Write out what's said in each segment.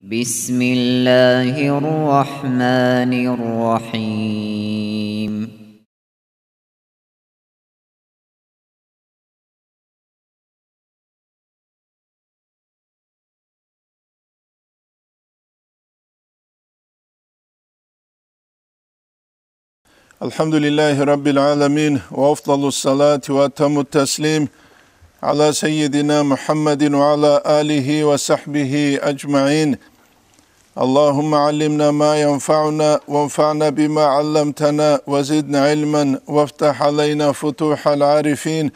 بسم الله الرحمن الرحيم الحمد لله رب العالمين وأفضل الصلاة وأتم التسليم على سيدنا محمد وعلى آله وصحبه أجمعين اللهم علمنا ما ينفعنا وانفعنا بما علمتنا وزدنا علما وافتح علينا فتوح العارفين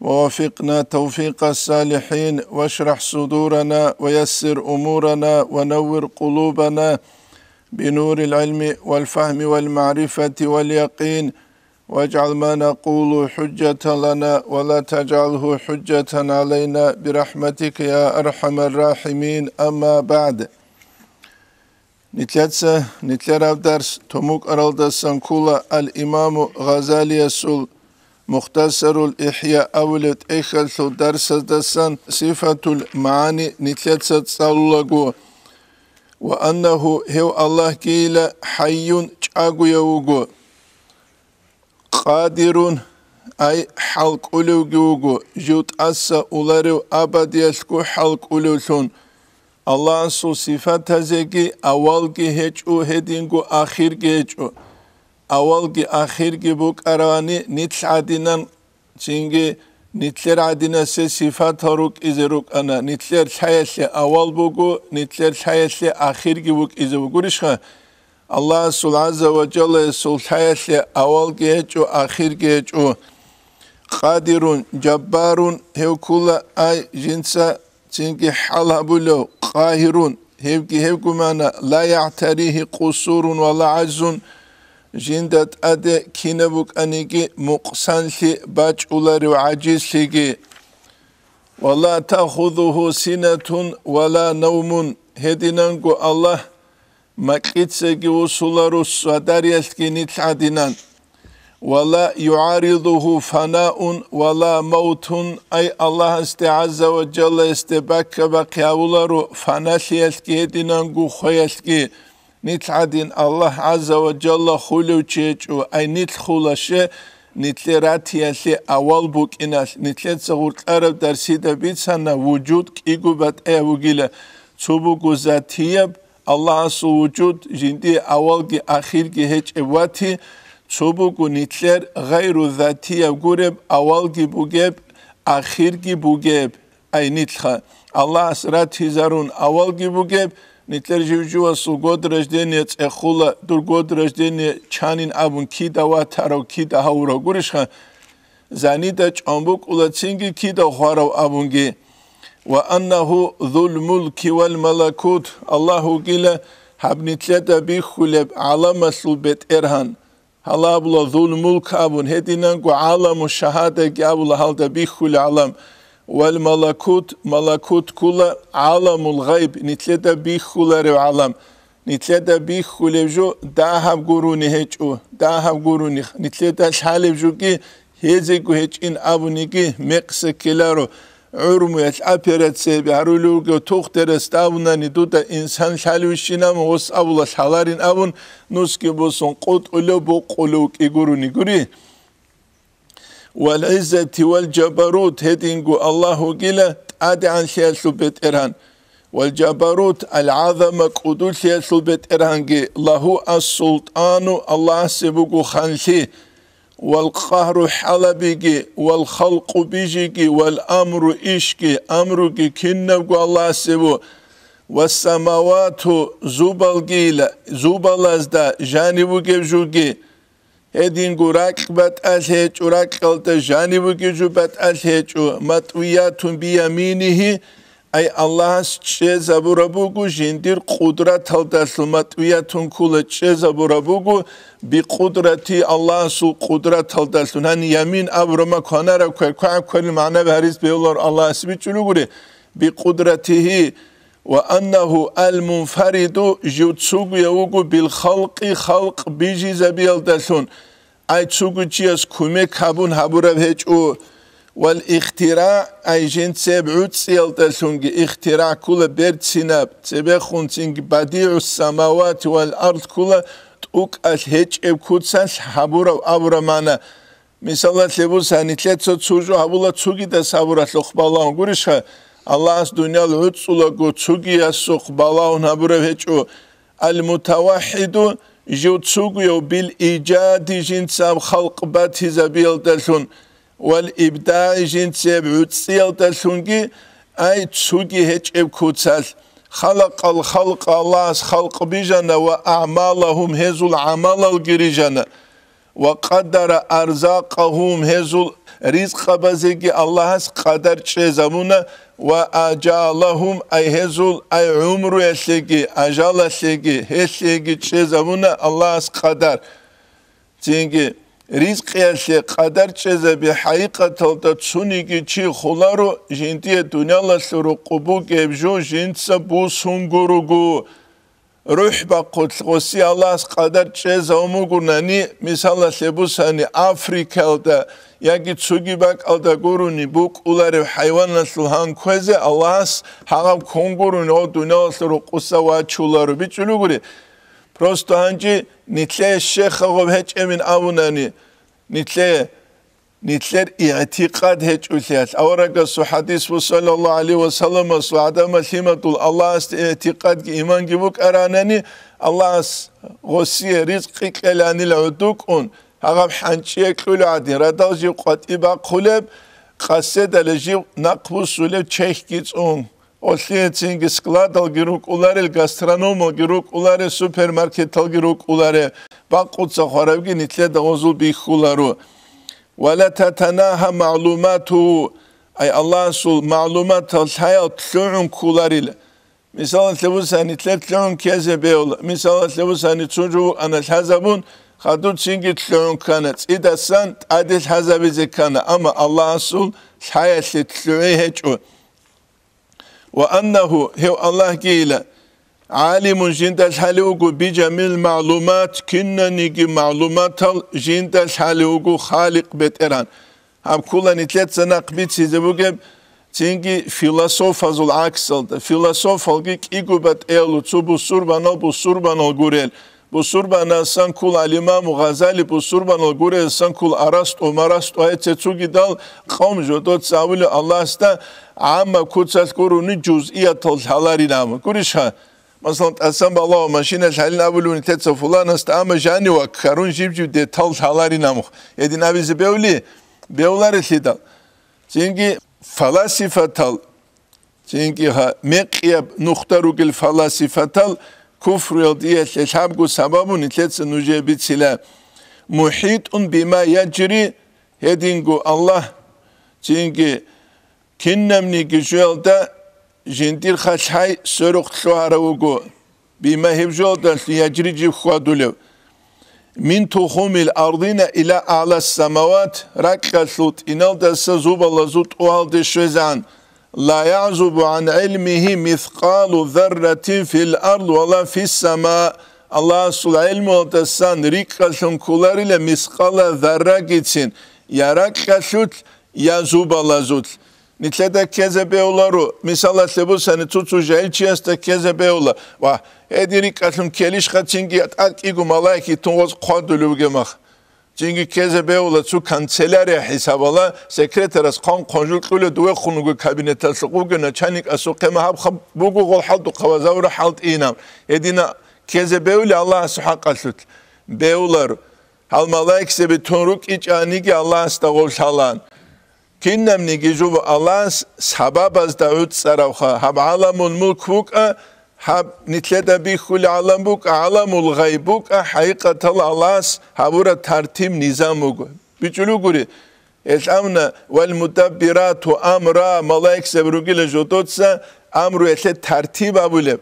ووفقنا توفيق الصالحين واشرح صدورنا ويسر أمورنا ونور قلوبنا بنور العلم والفهم والمعرفة واليقين واجعل ما نقول حجة لنا ولا تجعله حجة علينا برحمتك يا أرحم الراحمين أما بعد نتلاتسا نتلارا درس تموك أرالدا سانكولا الإمام غزالي سول مختصر الإحياء أولد إخل درس دسان صفة المعاني نتلاتسا تسالوغو وأنه هو الله كيلا حي تشاغو يوغو قادر أي حلق أولوغوغو جوت أسا أولارو أبد يسكو حلق أولوثون Allah'ın su sıfat hazeki aval ki hiç o hedingu ahir ki hiç o. Aval ki ahir ki bu karavani nitl adinan çünkü nitler adina se sıfat haruk izeruk ana nitler sayesle aval bugu nitler sayesle ahir ki buk izu gurişha. Allah sul azze ve celle sul sayesle aval ki hiç o ahir ki hiç o. Kadirun, Cabbarun, Hevkula, Ay, Jinsa, Çünkü halabulu kahirun hevki hevkumana la ya'tarihi kusurun ve la aczun jindat ade kinebuk aniki muqsansi baç uları acizligi ve la tahuzuhu sinetun ve la nevmun hedinanku Allah makitsegi usularus sadariyetki nit'adinan ولا يعارضه فناء ولا موت اي الله استعز وجل استبك بقاولر فناء يسكيدنن خويسكي نيتعدين الله عز وجل خلوچيچ اي نيتخولاشه نيتلراتي اسي اول بوك اناس نيتلصغور قرب درسي دبيتسنا وجود كيغوبات اوغيل صوبوغوزاتيب الله سو وجود جندي اولغي اخيرغي هچ اواتي ჩუბუკუ ნიტლერ ღაირუ ზათია გურებ ავალგი ბუგებ ახირგი ბუგებ აი ნიტხა ალას რათიზარუნ ავალგი ბუგებ ნიტლერ ჟივჟუა სუგოდ რეჟდენია წეხულა დურგოდ რეჟდენია ჩანინ აბუნ ქიდავათარო ქიდაურო გურიშხა ზანიდა ჭომბუკულა ცინგი ქიდახვარო აბუნგი وانه ذو الملك والملكوت الله قيل حبنتلتا بيخولب على مسلوبت ارهان ალაბლა ზულ მულკაბუნ ჰედინან გუ ალამუ შაჰადე გაბულა ჰალდა ბიხულ ალამ ვალ მალაკუტ მალაკუტ კულა ალამულ ღაიბ ნიტლედა ბიხულარე ალამ ნიტლედა ბიხულევჟო დაჰავ გურუნი ჰეჭუ დაჰავ გურუნი ნიტლედა შალევჟო კი ჰეზე გუ ჰეჭინ აბუნი კი მეყსე კელარო ურმუეთ აფერეცები არულუგო თუხტერეს დავნანი დუდა ინსან შალვიშინამ ოსაბულა შალარინ ავუნ ნუსკი ბოსონ ყუტყულო ბოყულო კიგურუნი გური والعزة والجبروت هدينغو الله قيل أدي عن شيء سبت إرهان والجبروت العظمة قدول شيء سبت إرهانجي له السلطان الله سبقو خانشي والقهر حلبك والخلق بجك والأمر إشك أمرك كنب الله سبو والسماوات زوبالجيلا أزدا جانبو جوجي هدين قراك بات ألهج قراك قلت جانبو جوجو بات ألهج مطويات بيامينه ай аллас че забура бугу жиндир қудратал даслуматвиятун кула че забура бугу би қудрати алласу қудратал даслу нан ямин аврома конара кое кое кое маъна варис беулар аллас би чулу гури би қудратихи ва аннаху алмунфариду жу цугуя угу бил халқи халқ бижи забиял даслун ай цугу чияс куме кабун хабура вечу والاختراع اي جن 7 سيلتسونغ اختراع كل بيرتسيناب تبخونسينغ بديع السماوات والارض كل توك الهج ابكوتسان حبور ابرمانا مثلا لبو سانيتلت سو سوجو ابولا سوغي دا سابورا لخبالون غوريشا الله اس دنيا لوتسولا كو سوغي اسو خبالون ابرو هچو المتوحد جو سوغيو بالايجاد جن ساب خلق بات هزابيل دلون والإبداع جن سبع تسيل تلونجي أي تسوجي هجب كوتسال خلق الخلق الله خلق بجنا وأعمالهم هزو العمل الجريجنا وقدر أرزاقهم هزو رزق بزيجي الله قدر تشيزمونا وأجالهم أي هزول أي عمر يسيجي أجال سيجي هسيجي تشيزمونا الله قدر تيجي რიზყიაშე ყადარჩეზები ჰაიყათალ და ცუნიგი ჩი ხოლარო ჟინტიე დუნალასურო ყუბუ გებჟუ ჟინცა ბუ სუნგურუგუ რუჰბა ყუთლღოსი ალას ყადარჩეზა ომუგურნანი მისალასებუსანი აფრიკელ და იაგი ცუგიბაკალ და გურუნი ბუ ყულარევ ჰაივანასლ ჰანქვეზე ალას ჰაღამ ქონგურუნი ო დუნალასურო ყუსავაჩულარო ბიჭულუგური просто анжи нитле шехагов хечэмин авунани нитле нитлер иътиқад хечулиас аварага су хадис ву саллаллаху алейхи ва саллама су адама химатул аллахс иътиқад ки иман ки букаранани аллахс госие ризқи келани лаутукун агам ханчие клулади радажи қатиба қулеб қасседале жи нақвусуле чехкицун ოშიეცინგი სკლადალ გიროკულარელ გასტრონომალ გიროკულარე სუპერმარკეტალ გიროკულარე ბაყუცა ხარავგი ნიტლე დაოზულ ბიხულარო ვალა თათანაჰა მაალუმათუ აი ალლაჰსულ მაალუმათა ლაიო თლუნ კულარილ მისალან თლუსანი თლე თლუნ კეზებელ მისალან თლუსანი ცუნჯუ ანა ლაზაბუნ ხადუ ცინგი თლუნ ქანა წიდასან ადილ ჰაზაბიზე ქანა ამა ალლაჰსულ ლაიო თლუი ჰეჭუ وأنه هو الله قيل عالم جند الحلوق بجميع المعلومات كنا نيجي معلومات جند الحلوق خالق بيت إيران هم كل نتلت سنق بيت سيزبوغب تنجي فلسوفة العكسل فلسوفة فيلسوف هلقيك إيجو بات إيلو بانال بسور بانال سوربان ألغوريل ბუსურბანა სანკულ ალიმა მუღაზალი ბუსურბანა გურე სანკულ араსტო მარასტო აეცე ცუგიდალ ყომ ჟოდოც ავილი ალას და ამა ქუცას გურუნი ჯუზია თოლ ჰალარინამ გურიშა მასალან ასამ ბალა მაშინა ჟალინა ბულუნი თეცო ფულანას და ამა ჟანი ვა ქარუნ ჟიბჯი დე თოლ ჰალარინამ ედინავიზი ბევლი ბევლარი ხიდა ჯინგი ფალასიფათალ ჯინგი ჰა მეყიაბ ნუხტარუგილ ფალასიფათალ kufru yadiyet leşhabku sababun itletsin ucebit sile muhitun bima yecri hedingu Allah çünkü kinnemni gücüelde jindir haşhay sörük şuharavugu bima hevjolda yecri cifhuadulev min tuhumil ardina ila ala semavat rakka sut inalda sezubala zut uhalde şezan la ya'zubu an ilmihi mithqalu zerratin fil ard ve la fis sema Allah sula ilmi otasan rikkaşun kular ile miskala zerra gitsin. Yarak kaşut yazubala lazut. Nitlede kezebe olaru. Misala bu seni tutuca elçiyeste kezebe ola. Vah. Ediri kaşun keliş kaçın giyat ak igu malayki tungoz kodülü gemak. ჯინგი ქეზე ბეულა თუ კანცელარია ჰესაბალა სეკრეტარას ყონ კონჟულტულე დუე ხუნუგე კაბინეტას ყუგენა ჩანი ასო ქემა ჰაბ ხა ბუგუ ყოლ ჰალდუ ყავა ზაურა ჰალდ ინა ედინა ქეზე ბეული ალლაჰ სუჰაყალუთ ბეულარ ჰალ მალაიქსე ბი თონრუ კიჭანი კი ალლაჰს და ყოლშალან კინნამნი გიჟუ ალლაჰს საბაბას და უცარავ ხა ჰაბ ალამონ მულკუკა ჰაბ ნიტლადა ბიხულ ალამბუკ ალამულ ღაიბუკ ჰაიყათალ ალას ჰაბურა თარტიმ ნიზამუგ ბიჭულუგური ეს ამნა ვალ მუტაბირათუ ამრა მალაიქსებ რუგილე ჟოტოცა ამრუ ესე თარტიბ აბულე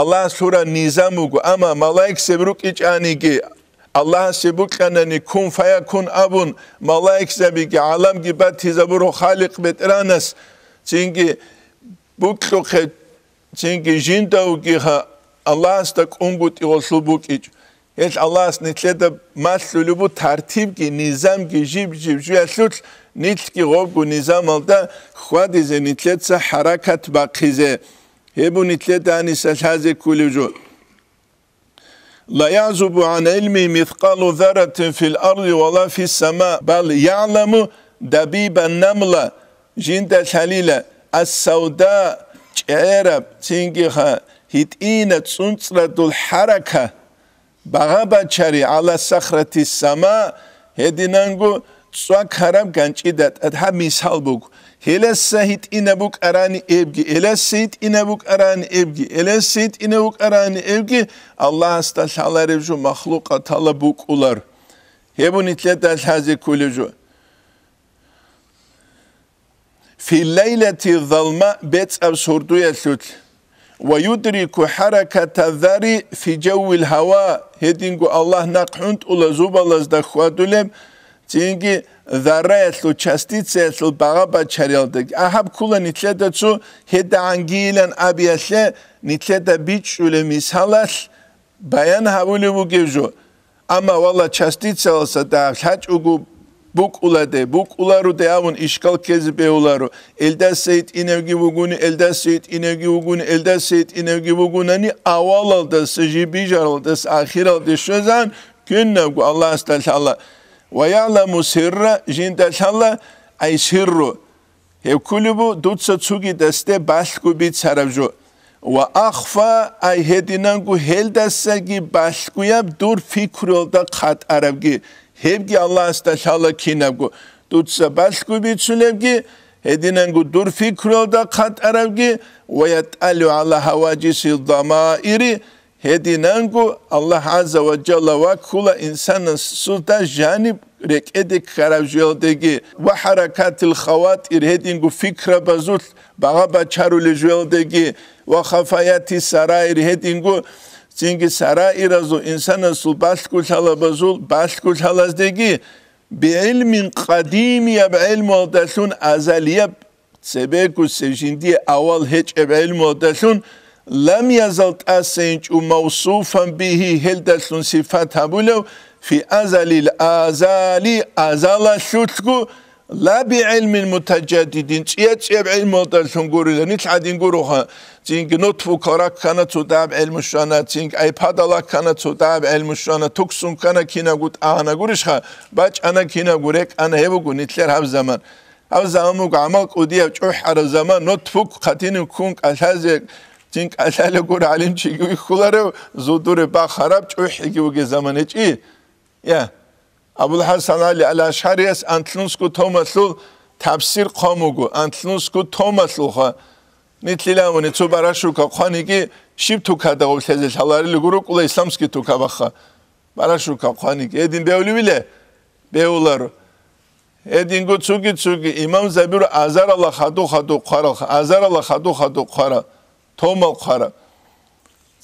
ალა სურა ნიზამუგ ამა მალაიქსებ რუკიჭანიგი ალა სიბუ ქანანი კუნ ფაი კუნ აბუნ მალაიქსები კი ალამგი ბათიზაბურო ხალიყ ბეტრანას წინგი ბუკხე ცენკი ჟინდა უკიხა ალას და კუნგუტი ოსლუბუკი ეს ალას ნიცედა მასლულუბუ თარტიბკი ნიზამ გიჟიბ ჟიშუც ნიცკი ღობგუ ნიზამალდა ხვადიზე ნიცედა ჰარაკათ ბაქიზე ებუ ნიცედა ნისაჟაზე კულუჯუ لا يعزب عن علمي مثقال ذرة في الأرض ولا في السماء بل يعلم دبيب النملة جند الحليلة السوداء კერა წინგი ხა ჰიტინა წუნწრადულ ჰარაკა ბაღაბაჩარი ალა სახრათის სამა ჰედინანგუ სვაქარამ განჭიდა თა მისალბუგ ჰელესეით ინებუკ არანი ებგი ელესეით ინებუკ არანი ებგი ელესეით ინებუკ არანი ებგი ალლას და შალარებ შუ махლუკა თალბუკულარ ჰებუნიტლე და ლაზი კულიჟუ في الليلة الظلماء بيت أبسوردو يسوت ويدرك حركة الذر في جو الهواء هدينغو الله نقحنت أولا زوبا لازدا خوادولم تينغي ذره يسلو частица يسلو بغابا چريلدك أحب كولا نتلتا تسو هدا عنجيلا أبيسل نتلتا بيتش أولا مسالس بيان هاولي وجيجو أما والله частица لسا داخل حج أقوب ბუკულადე ბუკულარუდე ამონ იშკალ ქეზბეულარო ელდა სეით ინევგი ვუგუნი ელდა სეით ინევგი ვუგუნი ელდა სეით ინევგი ვუგუნანი ავალალდა სჟი ბიჟალდა საახირალდა შოზან კინნაგუ ალლას თალალა ვაიალამუ სირრა ჟინდა თალალა აი სირრო ევკულიბუ დუცა ცუგი დასტე ბალკუ ბიცარავჟო ва ахфа айхединангу хелдассаги башкуяб дур фикрулда қат арабги Hebgi Allah istaşala kinevgu. Dutsa başku bitsulevgi. Edinengu dur fikrolda kat erevgi. Ve alu ala havacisi damairi. Hedinengu Allah Azze ve Celle ve kula insanın sultan janib rekedik karavjoldegi ve harakatil havatir hedingu fikra bazut bağa baçaruljoldegi ve hafayati sarayir hedingu چنگی سرا ایرازو انسان سو باست کل حالا بزول باست از بی علم قدیم یا بی علم آدسون ازالی یا سجندی اول هیچ علم لم یزلت از سینج و موصوفا بیهی هل دسون صفت هبولو فی ازالی الازالی ازالا ლა ბიილმინ მუთაჯადიდინ წიაწია ბილმოდან შუნგურიდან ისადინგუროხა ჯინგ ნოთფუ ქარაკანა ცუდაბ ილმუშანა ჯინგ აიფადალაკანა ცუდაბ ილმუშანა თუქსუნკანა კინაგუტ აანაგურიშხა ბაჭანა კინაგურეკ ანა ჰევუგუ ნიტლერ ჰავზამან ავზამუ გამალ ყუდია ჭუჰარ ზამა ნოთფუ ქათინი ქუნ ყალაზე ჯინგ ალალე გურ ალიმ ჯიგი ხულარე ზუდურე ბახარაბ ჭუჰიგი უგე ზამანე ჭი ია აბულ ჰასან ალი ალ აშარიას ანთლუსკუ თომასლუ თაფსირ ყომუგუ ანთლუსკუ თომასლუ ხა ნიტლილამონი თუ ბარაშუკა ყანიკი შიფ თუ ქადაგობ შეზე ჩალარი ლიგურუ ყულა ისლამსკი თუ ქავახა ბარაშუკა ყანიკი ედინ ბევლი ვილე ბეულარ ედინ გუცუკი ცუკი იმამ ზაბირ აზარალა ხადუ ხადუ ყარალ აზარალა ხადუ ხადუ ყარა თომა ყარა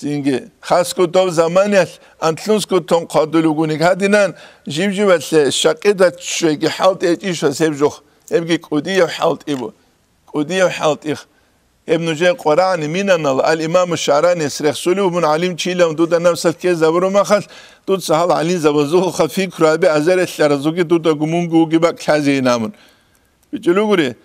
зинги хаскутов заманял антлунскутон кадулугуни кадинан жимжибатле шакедатше ги халтетиш сабжу эмги кудия халтиво кудия халтих эмнуже куран минанал ал имам шарани срехсулу мун алим чилам дуда нафсат ке забру махал дуд сахал алин забазу хафи крабе азаретлар зуги дуда гумунгу гиба казинамун бичлугури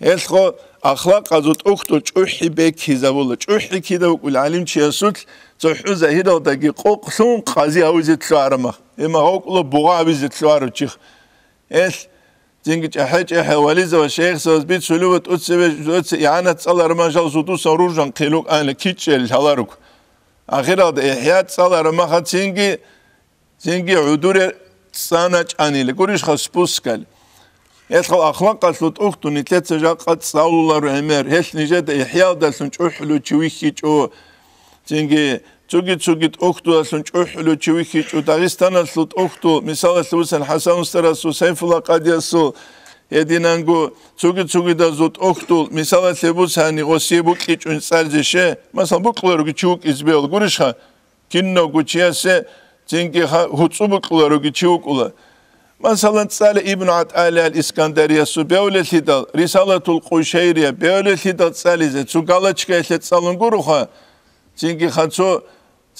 эсхо ახლა ყაზოთ ოქტო ჭუჰი ბექი ზაბულა ჭუჰი კიდა უკულ ალიმ ჩიასულ ზოჰუ ზაჰიდა დაგი ყოყსონ ყაზი აუზეთ შარმა ემა ოკლო ბუღა აუზეთ შარო ჩიხ ეს ძინგი ჭაჰი ჭაჰი ვალი ზო შეიხ ზოს ბი ცულუ ვოთ უცებე ზოც იანა წალარ მაჟალ ზუტუ სორურჟან ქელო ალი ქიჭელ ჩალარუკ ახირად ეჰია წალარ მაღა ძინგი ძინგი უდურე სანაჭანილი გურიშ ხა სპუსკალი ეხლა ახლანკასო ტოხტუნი წეცა ყაცაულა რემერ ჰესნიჟე და ჰიალდასუნ ჭუჰლუ ჩვიჰიჭუ ჯინგი ჩუგი ჩუგი ტოხტუასუნ ჭუჰლუ ჩვიჰიჭუ დაღესტანასუ ტოხტუ მისალესუსენ ჰასანუსტერასუ სენფულა ყადიასუ ედინანგუ ჩუგი ჩუგი და ზუ ტოხტუ მისალესუსენ იყოსიებუ ყიჭუნ წალჯიშე მასალ ბუყლერუგი ჩუკ იზბელ გურიშა კინნო გუჩიასე ჯინგი ჰუცუბუყლერუგი ჩუკულა მასალან წალე იბნუ ატალი ალ-ისკანდარია სუ ბევლეთი და რისალათულ ყუშეირია ბევლეთი და წალიზე სუ გალაჩკა ესე წალუნ გურუხა ჩინკი ხაცო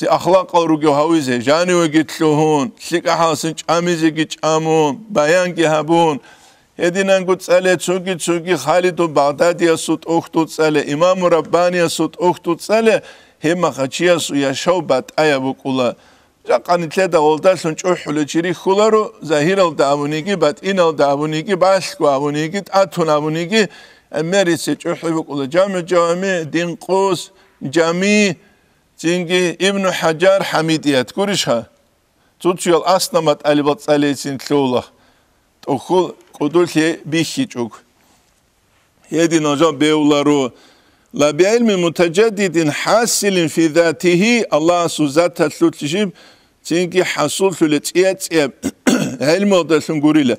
ცი ახლაყა რუგე ჰავიზე ჟანივე გითლუჰუნ ლიკა ჰასინ ჭამიზი გიჭამუ ბაიანკი ჰაბუნ ედინან გუწალე ცუგი ცუგი ხალიდუ ბაღდადია სუ ოხტუ წალე იმამურ რაბანია სუ ოხტუ წალე ჰემა ხაჩია სუ იაშო ბატაია ბუკულა ჯაყანი თედა ოლდა სუნჭუ ჰულეჩირი ხულარო ზაჰირალ დაავუნიგი ბატინალ დაავუნიგი ბასკუ ავუნიგი ტათუნ ავუნიგი მერისი ჭუჰივი ყულა ჯამე ჯამე დინ ყუს ჯამი ჯინგი იბნუ ჰაჯარ ჰამიდიათ გურიშა ცუცულ ასნამატ ალიბატ ალეცინ თლულა ტოხულ ყუდულში ბიში ჭუკ ედი ნოჟა ბეულარო ლაბიალმი მუთაჯადიდინ ჰასილინ ფი ذاتიჰი ალლაჰ სუ ზათა თლუთიშიბ Çünkü hasultülü tsiye tsiye helmi odasın guriyle.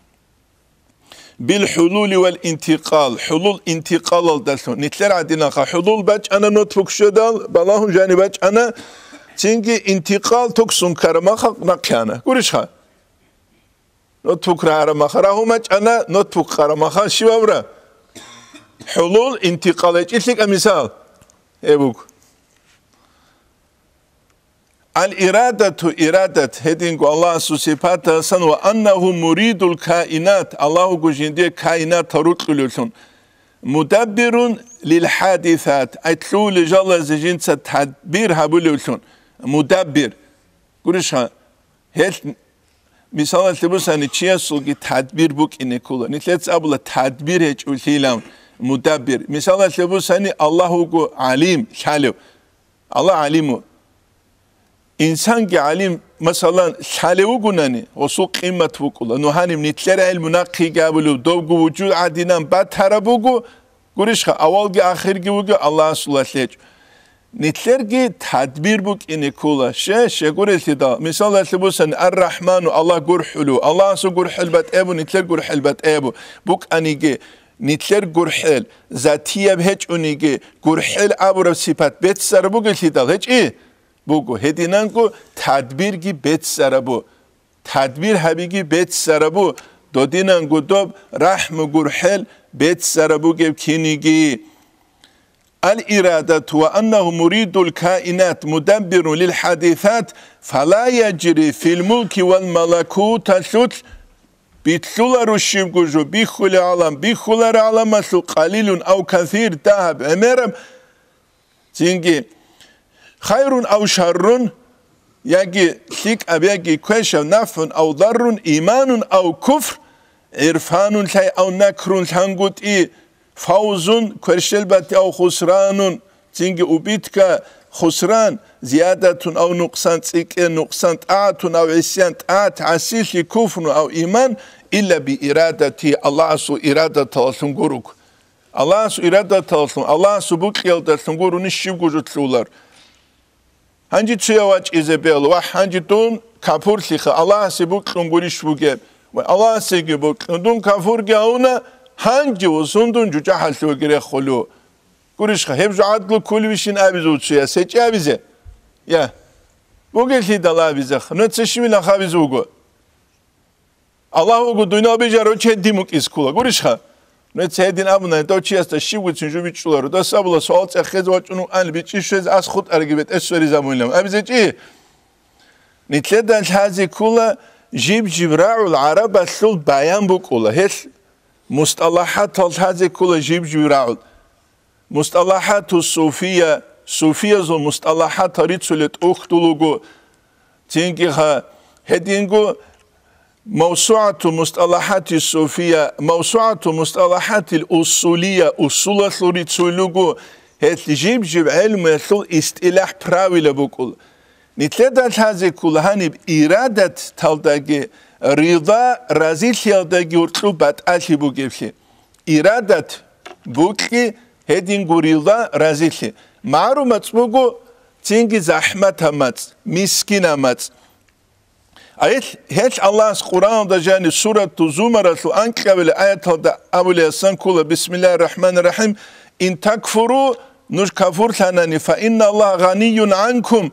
bil hululi vel intikal. Hulul intikal odasın. Nitler adına ka. Hulul beç ana notfuk şedal. Balahu jani beç ana. Çünkü intikal toksun karama hak nakyana. Guriş ha. Notfuk rarama. Rahu meç ana notfuk karama ha. Şivavra. Hulul intikal. İltik misal. Ebuk. Al-iradatu iradat hedingu Allah'a su sifatı san ve annehu muridul kainat Allah'u gücün diye kainat tarut gülülsün. Mudabbirun lil hadithat aytlu li jalla zijinsa tadbir habülülsün. Mudabbir. Gürüşha, hel misal altı bu sani çiye sul ki tadbir bu kine kula. Nitlets abla tadbir heç ulhilam. Mudabbir. Misal altı bu sani Allah'u gü alim, şalim. Allah alimu. انسان کی عالم مثلا سالو گونانی او سو قیمت بو کولانو ہنم نتھر علم نقی گابلو دو گوجو عادیان بعد تر بو گوریش اول گ اخر گ بو گ اللہ صلی اللہ علیہ نتھر گ تدبیر بو کینی کولا شی شی گوریتی دا مثلا اسبو سن الرحمن و اللہ گور حلو اللہ سو گور حلبت ابو نتھر گور حلبت ابو بوک انی گ نیتلر گرحل حل ذاتی اب ابو ای бугу хединанку тадбирги бет сарабу тадбир хабиги бет сарабу додинангу доб раҳму гурҳел бет сарабу геб киниги ал ирадату ва аннаҳу муриду лкаинат мудаббиру лилҳадифат фала яҷри фи лмулки валмалакута шуч битсулару шивгужу бихули алам бихулари аламасу қалилун ав кафир даҳаб эмерам чинги ხაირუნ აუ შარრუნ იაგი ხიკ აბიაგი ქუეშა ნაფუნ აუ დარრუნ იმანუნ აუ ქუფრ ერფანუნ ლაი აუ ნაკრუნ ლანგუტი ფაუზუნ ქერშელბატი აუ ხუსრანუნ ძინგი უბიტკა ხუსრან ზიადათუნ აუ ნუკსან ციკე ნუკსან ტაათუნ აუ ისიან ტაათ ასისი ქუფნუ აუ იმან ილა ბი ირადათი ალლაჰსუ ირადათალსუნ გურუკ ალლაჰსუ ირადათალსუნ ალლაჰსუ ბუკიელდასუნ გურუნი შიგუჟუთლულარ ჰანჯი ცუევა ჭიზებელ ვა ჰანჯი თუნ ქაფურში ხა ალასი ბუკუნგური შუგე ვა ალასი გი ბუკუნდუნ ქაფურ გაუნა ჰანჯი უსუნდუნ ჯუჭა ჰალშო გერე ხოლო გურიშ ხა ჰებჟა ადლ კულვიშინ აბიზ უცუია სეჭა ბიზე ია ბუგილში დალა ბიზე ხა ნოცეშიმი ნახა ბიზე უგო ალაჰუ გუ დუნა ბიჯა როჩე დიმუკის ქულა გურიშ ხა რაც ედინავნა დოჩიასთან შიგვიცინ ჟუბიჩულარო და საბლა სოალცე ხეზვაჭუნუ ან ბიჩიშეს ას ხუთ არგივეთ ეს სვერი ზამოილამ აი ზეჭი ნიტლედან ჩაზი კულა ჟიბჯიბრაულ араბა სულ ბაიან ბუკულა ეს მუსტალაჰათ ალ ჩაზი კულა ჟიბჯიბრაულ მუსტალაჰათუ სუფია სუფია ზო მუსტალაჰათ რიცულეთ უხტულუგუ თინკი ხა ჰედინგუ موسوعه مصطلحات الصوفيه موسوعه مصطلحات الاصوليه اصوله لتسولوغو هتجيب جيب علم يسول استلاح براويله بقول نتلدا هذه كلها نب اراده تالداكي رضا رازي تالداكي ورتو باتاشي بوكيفشي اراده بوكي هدين غوريلا رازي معروف مصبوغو تينغي زحمه تمات مسكين امات Ayet hiç Allah'ın Kur'an'da yani suratu Zumaratu anka bile ayet halde amul yasan kula Bismillahirrahmanirrahim in takfuru nuş kafur tanani fa inna Allah ganiyun ankum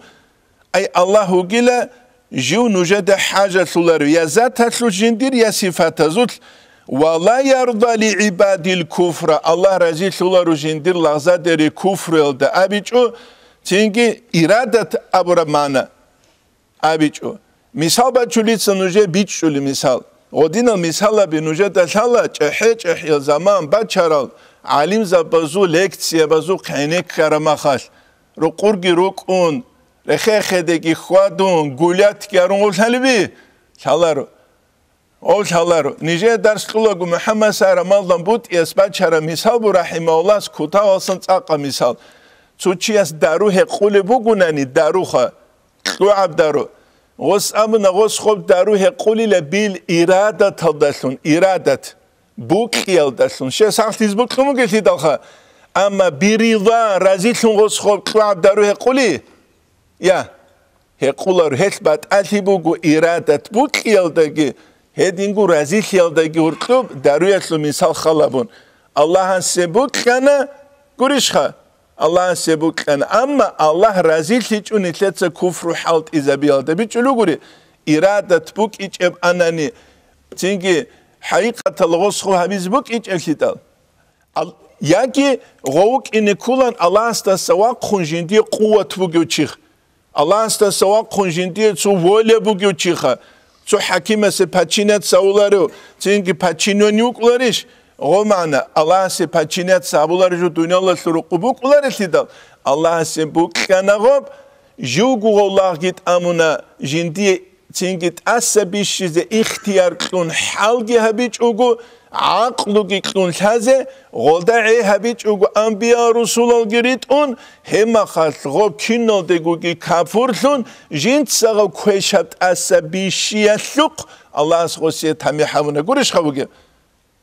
ay Allahu gile jiu nujede suları ya zatatlu cindir ya sifatazut ve la yarda li ibadil kufra Allah razitulları cindir lahza deri kufr elde abiçu çünkü iradet abramana abiçu მისალბა ჩულიცნ უჟე ბიჩული მისალ ოდინო მისალები უჟე დალალა ჭეჰე ჭეჰი ზამან ბაჩარალ ალიმ ზაბაზუ ლექცია ბაზუ ხენეკ ქარმახალ რო ყურგი რო კუნ ეხე ხედეკი ხვადუნ გულათ კარუნ ულალები ჩალარ ოლ ჩალარ ნიჟე დარს ყლოგ მუჰამმად სარამალდან ბუტ ეს ბაჩარა მისალ ბუ რაჰიმაულას ქუთა ოსან წაყა მისალ ცუჩიას დარუ ჰე ყულებუ გუნანი დარუ ხა ყუაბ დარუ ოს ამნა ოს ხობ დარუ ჰეყულილე ბილ ირადა თავდასუნ ირადათ ბუკიელდასუნ შესახთის ბუკმო გეთი დახა ამა ბირივა რაზილუნ ოს ხობ ყლავ დარუ ჰეყული ია ჰეყულარ ჰესბატ ალიბუგუ ირადათ ბუკიელდაგი ჰედინგუ რაზილიელდაგი ურტუბ დარუ ესუნი სალხალაბუნ ალლაჰან სე ბუკანა"გურიშხა““ ``` ალლაჰ სებუკან ამა ალლაჰ რაზილთი ჭუნილეცა კუფრუ ჰალტ იზაბიალდა ბიჭულუგური ირადათ ბუკიჭებ ანანი ჩინგი ჰაიყათა ლოს ხო ჰამიზ ბუკიჭელშიტა იაკი ღოუკ ინიკულან ალასტა სავა ხუნჟინდი ყუვათ ბუგიჩიხ ალასტა სავა ხუნჟინდი ცუ ვოლე ბუგიჩიხა ცუ ჰაკიმასე პაჩინეთ საულარო ჩინგი პაჩინონი უკლარიშ Оман Аллаһсы пачинат сабуларжу дуньялашру кубуклар эсидал. Аллаһсы букканагоб жугуллах гит амуна жинди цингит асабишизе ихтияр кун халги хабич угу ақлуги кун лазе голдаи хабич угу амбия русулал гирит он хема халго кино дегуги кафурлун жинцага квешат асабишия лук Аллаһс госе тами хавна гуриш хавуге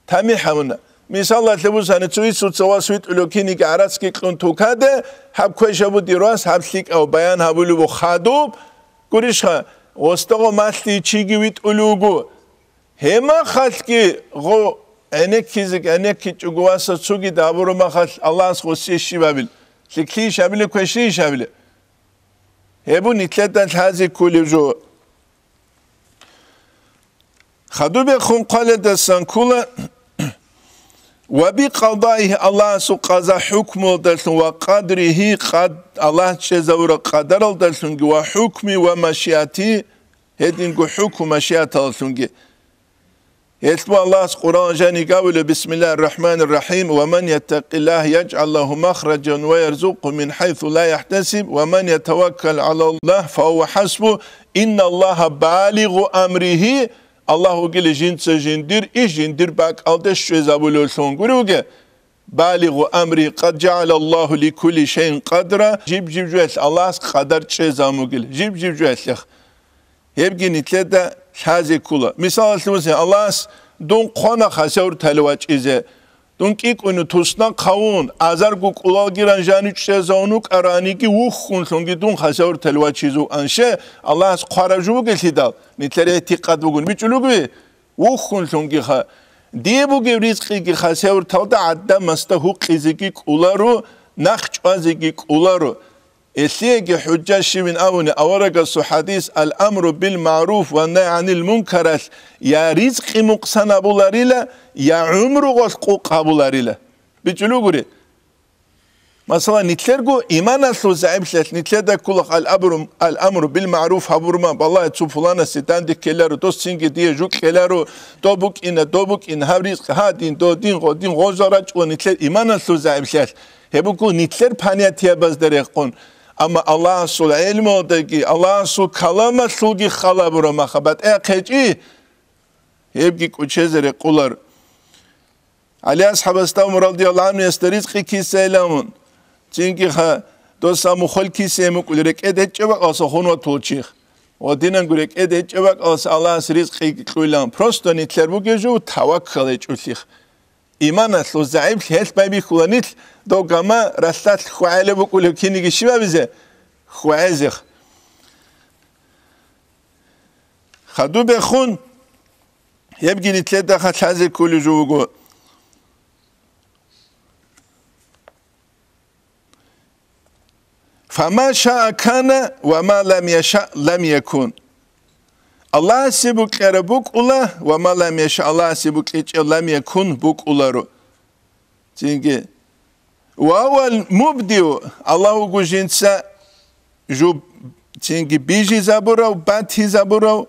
თამიჰამუნა მისალა თებუსანი წუისუ წავასვით ლოქინი კი არაც კი ყუნთუკადე ჰაბქეშებუდი როას ჰაბლიკაო ბაიან ჰაბულუ ხადუ გურიშა ოსტოგო მასტი ჩიგი ვიტულუგუ ჰემა ხალკი ღო ენეკიზი ენეკი ჩუგვასა ჩუგი დაბურმა ხალ ალას ხოსი შიბაბილ ლიკლი შაბილი ქეში შაბილი ებუ ნიტლეთან ჰაზი კულიჟუ ხადუბე ხუნყალედასან ქულა Ve bi kadayhi Allah su kaza hükmü olsun ve kadrihi kad Allah çezavura kadar olsun ki ve hükmü ve meşiyati hedin ki hükmü meşiyat olsun ki. Yetbu Allah Kur'an jani kavle Bismillahirrahmanirrahim ve men yettekillah yec'al lehu mahrecen ve yerzuqhu min haythu la yahtasib ve men yetevekkel alallah fe huve hasbu Allaha balighu amrihi Аллаху gili jinse jindir, i jindir bak aldeş şezabulo amri kad ceale Allahu Jib jib jües Allah kadar şezamu gili. Jib jib jües yak. Hepginitle de şazi kula. Misal დონკიკუნ თუსნა ხაუნ აზარ გუკულაგირან ჟანიჩე ზონუ ყარანიკი უხუნ თონგი დონ ხაზორ თელვაჩიზუ ანშე ალას ყარაჟუ გილთიდა ნიტლერე თიყად ბუგუნ მიჩულუგვი უხუნ თონგი ხა დიებუგე რიზყი კი ხაზორ თავდა ადდა მასტა ჰუ ყიზიკი კულარო ნახჭვაზიკი კულარო ესეიგი ჰუჯჯაში ვინ აუნი ავარაგასუ ჰადის ალ ამრუ ბილ მარუფ ვა ნაი ანილ მუნკარას ია რიზყი მუკსანაბულარილა ია უმრუ ღოს ყუ ყაბულარილა ბიჭულუგური მასალა ნიტლერგუ იმანასუ ზაიმშლეს ნიტლედა კულახ ალ ამრუ ალ ამრუ ბილ მარუფ ჰაბურმა ბალა ცუ ფულანა სიტან დი ქელარუ დოს ცინგი დიე ჟუ ქელარუ დობუკ ინა დობუკ ინ ჰავრიზ ჰადინ დოდინ ღოდინ ღოზარა ჭუ ნიტლერ იმანასუ ზაიმშლეს ჰებუკუ ნიტლერ ფანიათიაბაზ დერეყონ ამა ალასულ ელმოდეკი ალასულ ქალამა სულგი ხალაბრო махაბატ ე ხეჭი ებგი კუჩეზერე ყულარ ალიას ჰაბასტა მურალდიალამ ესტერიც ხიქისელამუნ ჩინკი ხა დოსამუ ხოლკისემუ ყულერე კედეჭება ყალსა ხონვა თულჩი ოდინან გურე კედეჭება ყალსა ალას რიზყი ყვილამ პროსტონი თერბუგეჟუ თავაქალე ჭულიხ იმანა სოზაიმ შეესბაიმი ხულანიც და გამა რასაც ხვაელებ უკულებ ქინიგი შევაბიზე ხვაეზე ხადუ ბეხუნ ებგინი წედა ხაცაზე კული ჟუგო ფამა შაკანა ვამა ლამ ლამ იკუნ Allah sibuklere bukula ve ma lem yeşe Allah sibuk hiç lem yekun bukularu. Çünkü ve avel mubdiu Allahu gujinsa ju çünkü biji zaburo bati zaburo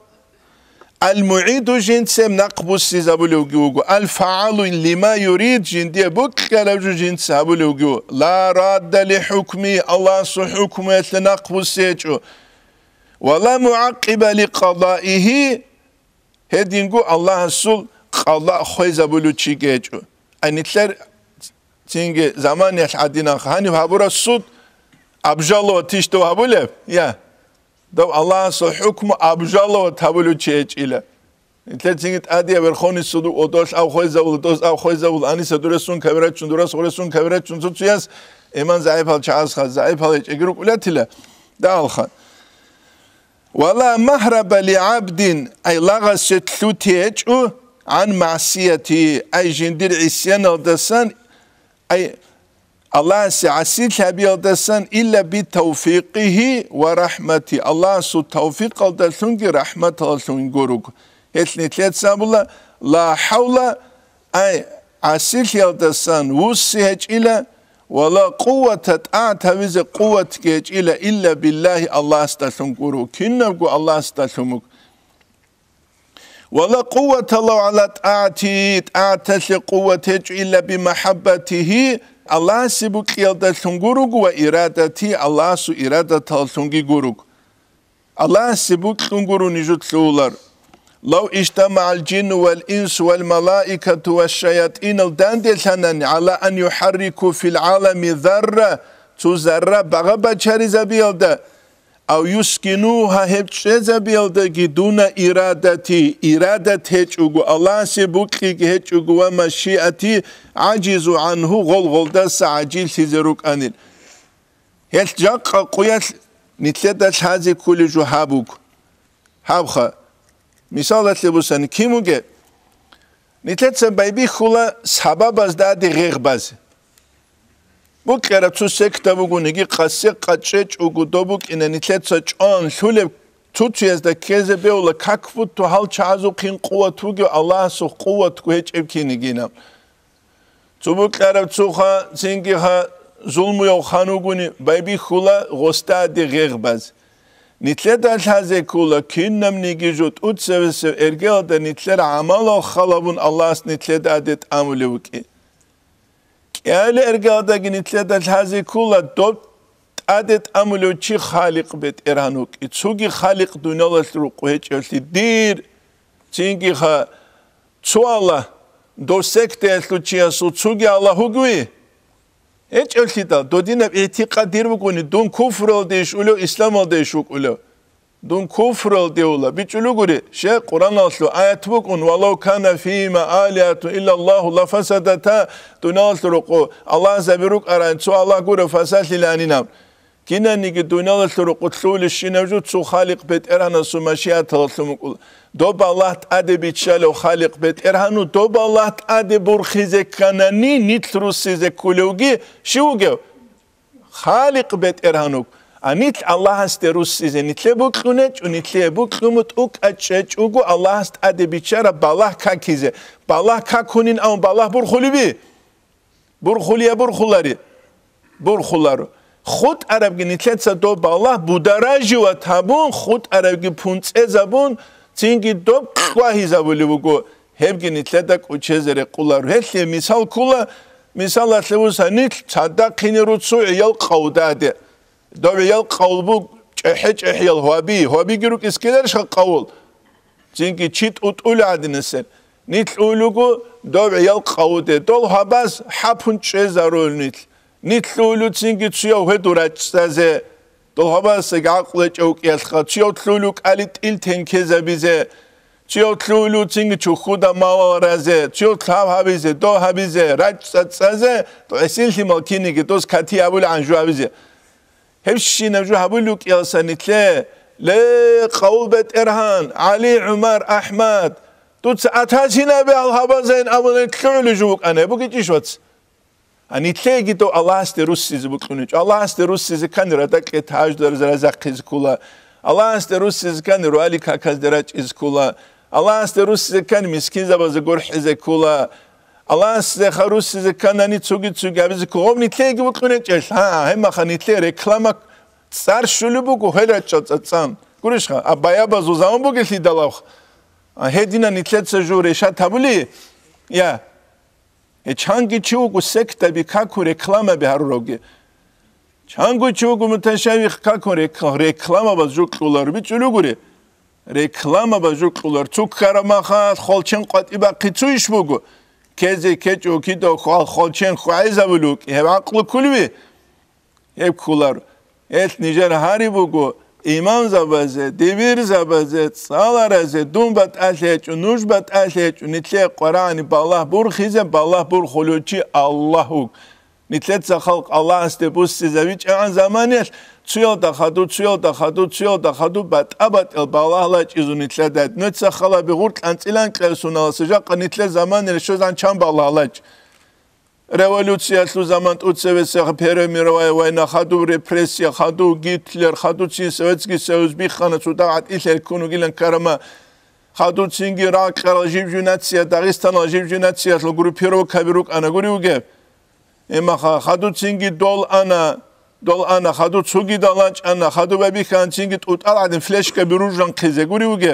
al muidu jinsem nakbus sizabulu gugu al faalu lima yurid jindiye bukkala ju jinsa bulu gu la radde li hukmi Allah su hukmetle nakbus seçu. ვალა მუაკიბა ლი ყალაიჰი ჰედინგუ ალლაჰსულ ყალა ხეზაბულუ ჩიგეჭუ ანიტლერ ჩინგე ზამანი ჰადინა ხანი ვაბურა სუდ აბჟალო ტიშტო ვაბულე ია და ალლაჰს ჰუკმუ აბჟალო თაბულუ ჩეჭილა ლეცინგეთ ადია ვერ ხონის სუდ ოდოს ავ ხეზაბულ დოს ავ ხეზაბულ ანისა დურესუნ ქევრა ჩუნდურას ხორესუნ ქევრა ჩუნცუციას ემან ზაიფალ ჩაასხა ზაიფალ ეგრუკულათილა და ალხან ولا مهرب لعبد أي لغس تلوتيج عن معصيته أي جندير عسيان الدسان أي الله سعسيت لابي الدسان إلا بتوفيقه ورحمته الله سو توفيق الدسان رحمة قروك هتني تلات الله لا حول أي عسيت الدسان وسيهج إلا ولا قوة تعتوز قوة كيجيلا إلا بالله الله استشنكرو كنبقو الله استشمك ولا قوة الله على تأتي تعتش قوة كج إلا بمحبته الله سبك يلد شنقرق وإرادتي الله سو إرادة تلشنقي الله سبك شنقرو نجت سولر لو اجتمع الجن والإنس والملائكة والشياطين الداندلتنن على أن يحركوا في العالم ذرة تزرة بغبا چرزبيلد أو يسكنوها هبچرزبيلد دون إرادتي إرادة هجوغو الله سبوكيك هجوغو ومشيئتي عجز عنه غل دس عجيل تزروك أنيل هل جاق قويت نتلدت هذه كل جهابوك هابخه მისალათლებსენ ქიმუგე ნიტეცენ ბაიბი ხულა საბაბას და დიღიღბას მოკერა წუსეკ და მოგუნიგი ყასე ყაჭე ჭუგუდობუ კინე ნიტეცო ჭონ ლულე წუციას და ქეზე ბეულა ქაკფუ თუ ჰალ ჩაზუ ქინ ყუა თუგი ალას ყუა თუ ეჭებ ქინი გინა წუბუკერა წუხა ზინგი ხა ზულმუ ხანუგუნი ბაიბი ხულა ღოსტა დიღიღბას ნიცლედან ჰაზე კულა კინნამ ნიგიჟუთ უცევეს ერგელდა ნიცლერ ამალო ხალავუნ ალას ნიცლედადეთ ამულევკი კიალე ერგელდა ნიცლედან ჰაზე კულა დოპ ადეთ ამულევ ჩი ხალიყ ბეთ ერანუკი ცუგი ხალიყ დუნალას რუ ყეჭელსი დირ ცინგი ხა ცუალა დოსექტე ეს ლუჩიასო ცუგი ალაჰუგვი En çelşita şey do dine etika dirbu kuni dun kufro deş ulo İslam al deş ulo. Dun kufro de ula bir çulu guri şey Kur'an aslı ayet bu kun valau kana fi ma aliyatu illa Allahu la fasadata dun ruku. Allah zabiruk aran su Allah gure fasat lilaninam. გინანი კი დუნალას რო ყოცული შინავჟო ცუ ხალიყ პეტერანას უმაში ათალსუმ უკულ დობ ალლაჰ ადები ჩალო ხალიყ პეტერანუ დობ ალლაჰ ადე ბურხიზე კანანი ნიტრუსიზე კულუგი შიუგე ხალიყ პეტერანუ ანით ალლაჰას დე რუსიზე ნიტლებო ქუნე ჩუნიტლე ბუკუმუტ უკაჭე ჩუგუ ალლაჰას ადები ჩარა ბალაჰ ქაკიზე ბალაჰ ქაკუნინ ამ ბალაჰ ბურხულიბი ბურხულია ბურხულარი ბურხულარი ხუთ არაბგინი ცეცა დობა ალა ბუდარაჟვა თაბუნ ხუთ არაბგი ფუნწეზაბუნ წინგი დობ ყვაჰიზაბული ვუკო ჰებგინი ცეცა კუჩეზერე ყულარ ჰელი მისალ ქულა მისალ ახლევსა ნილ ცადა ქინერუცუ ეალ ყაუდადე დობი ეალ ყაულბუ ჭეჰე ჭეჰი ეალ ჰვაბი ჰვაბი გირუკ ისკილერ შა ყაულ წინგი ჩიტ უტულადინესენ ნილ ულუგუ დობი ეალ ყაუდე დოლ ჰაბას ჰაფუნ ჭეზარულ ნილ ნიტლულუ წინგიცია ვედურაცაზე დოჰაბას გაყვეჭო უკიალხა ციოთლულუ კალი ტილთენქეზებიზე ციოთლულუ წინგიჩუ ხუდა მავარაზე ციოთლავავიზე დოჰაბიზე რაცაცაზე ესილჰიმო ტინიგი დოს ქათი აბულ ანჟავიზე ჰებშინა ჯუჰაბულ უკიალსანითლე ლე ყაუბეთ ერჰან ალი უმარ აჰმად თუც ათაჩინები ალჰაბაზენ აბულ ტლულუ ჯუკანე ბუგიჩიშვაც ანი ჩეგიტო ალასტე რუსიზ ბუკუნიჩ ალასტე რუსიზ კანერა და კეთაჟ დერზა ზაქიზ კულა ალასტე რუსიზ კანერო ალი ქაქაზ დერაჭ ის კულა ალასტე რუსიზ კან მისკინ ზაბაზ გორჰიზ კულა ალასტე ხა რუსიზ კანანი ცუგი ცუგი აბიზ კომნი ჩეგი ბუკუნიჩ ა ჰემა ხანი ჩე რეკლამა цар შული ბუკუ ჰელაჭო წაცან გურიშ ხა აბაიაბაზ უზამ ბუგი სიდალავ ჰედინა ნიცეცე ჟურე შათაბული ია ჩანგი ჩუგუ სექტები ქაქო რეკლამები არ როგი ჩანგი ჩუგუ მთაშავი ქაქო რეკლამა ჟუკულარ ბიჭულუგური რეკლამა ჟუკულარ ცუქარა მახალ ხოლჩენ ყატიბა ქიცუ იშმუგუ ქეზი ქეჭუ ქიდო ხოლ ხოლჩენ ხაიზავლუკ ევაყლუკულვი ევქულარ ეს ნიჟარ ჰარიბუგუ იმან ზაბაზე დიბირ ზაბაზე სალარაზე დუმბატ ასეჭუ ნუშბატ ასეჭუ ნიცე ყურანი ბალაჰ ბურხიზე ბალაჰ ბურხულუჩი ალლაჰუ ნიცე ცახალ ალას დებუს სიზავიჭ ან ზამანიას ცვიო და ხადუ ცვიო და ხადუ ცვიო და ხადუ ბატაბატელ ბალაჰლა ჭიზუ ნიცე და ნიცე ხალა ბიღურ ყანწილან ყევსუნალასე ჟა ყნიცე ზამანელ შოზან ჩამბალაჰლაჭი რევოლუციას თუ ზამანტუცევეს ფერემიროვაი ვაინა ხადუ რეპრესია ხადუ გიტლერ ხადუ ცინსევეცკი სევსბი ხანა ცუდა ატილერ კუნუგილან კარმა ხადუ ცინგი რაკა ჟიბჟუნაცია დაღესტანო ჟიბჟუნაცია ლო გრუფირო ქაბირო ანა გური უგე ემა ხა ხადუ ცინგი დოლ ანა დოლ ანა ხადუ ცუგი დალანჭანა ხადუ ბები ხან ცინგი ტუტალ ადი ფლეშკები რუჟან ხიზე გური უგე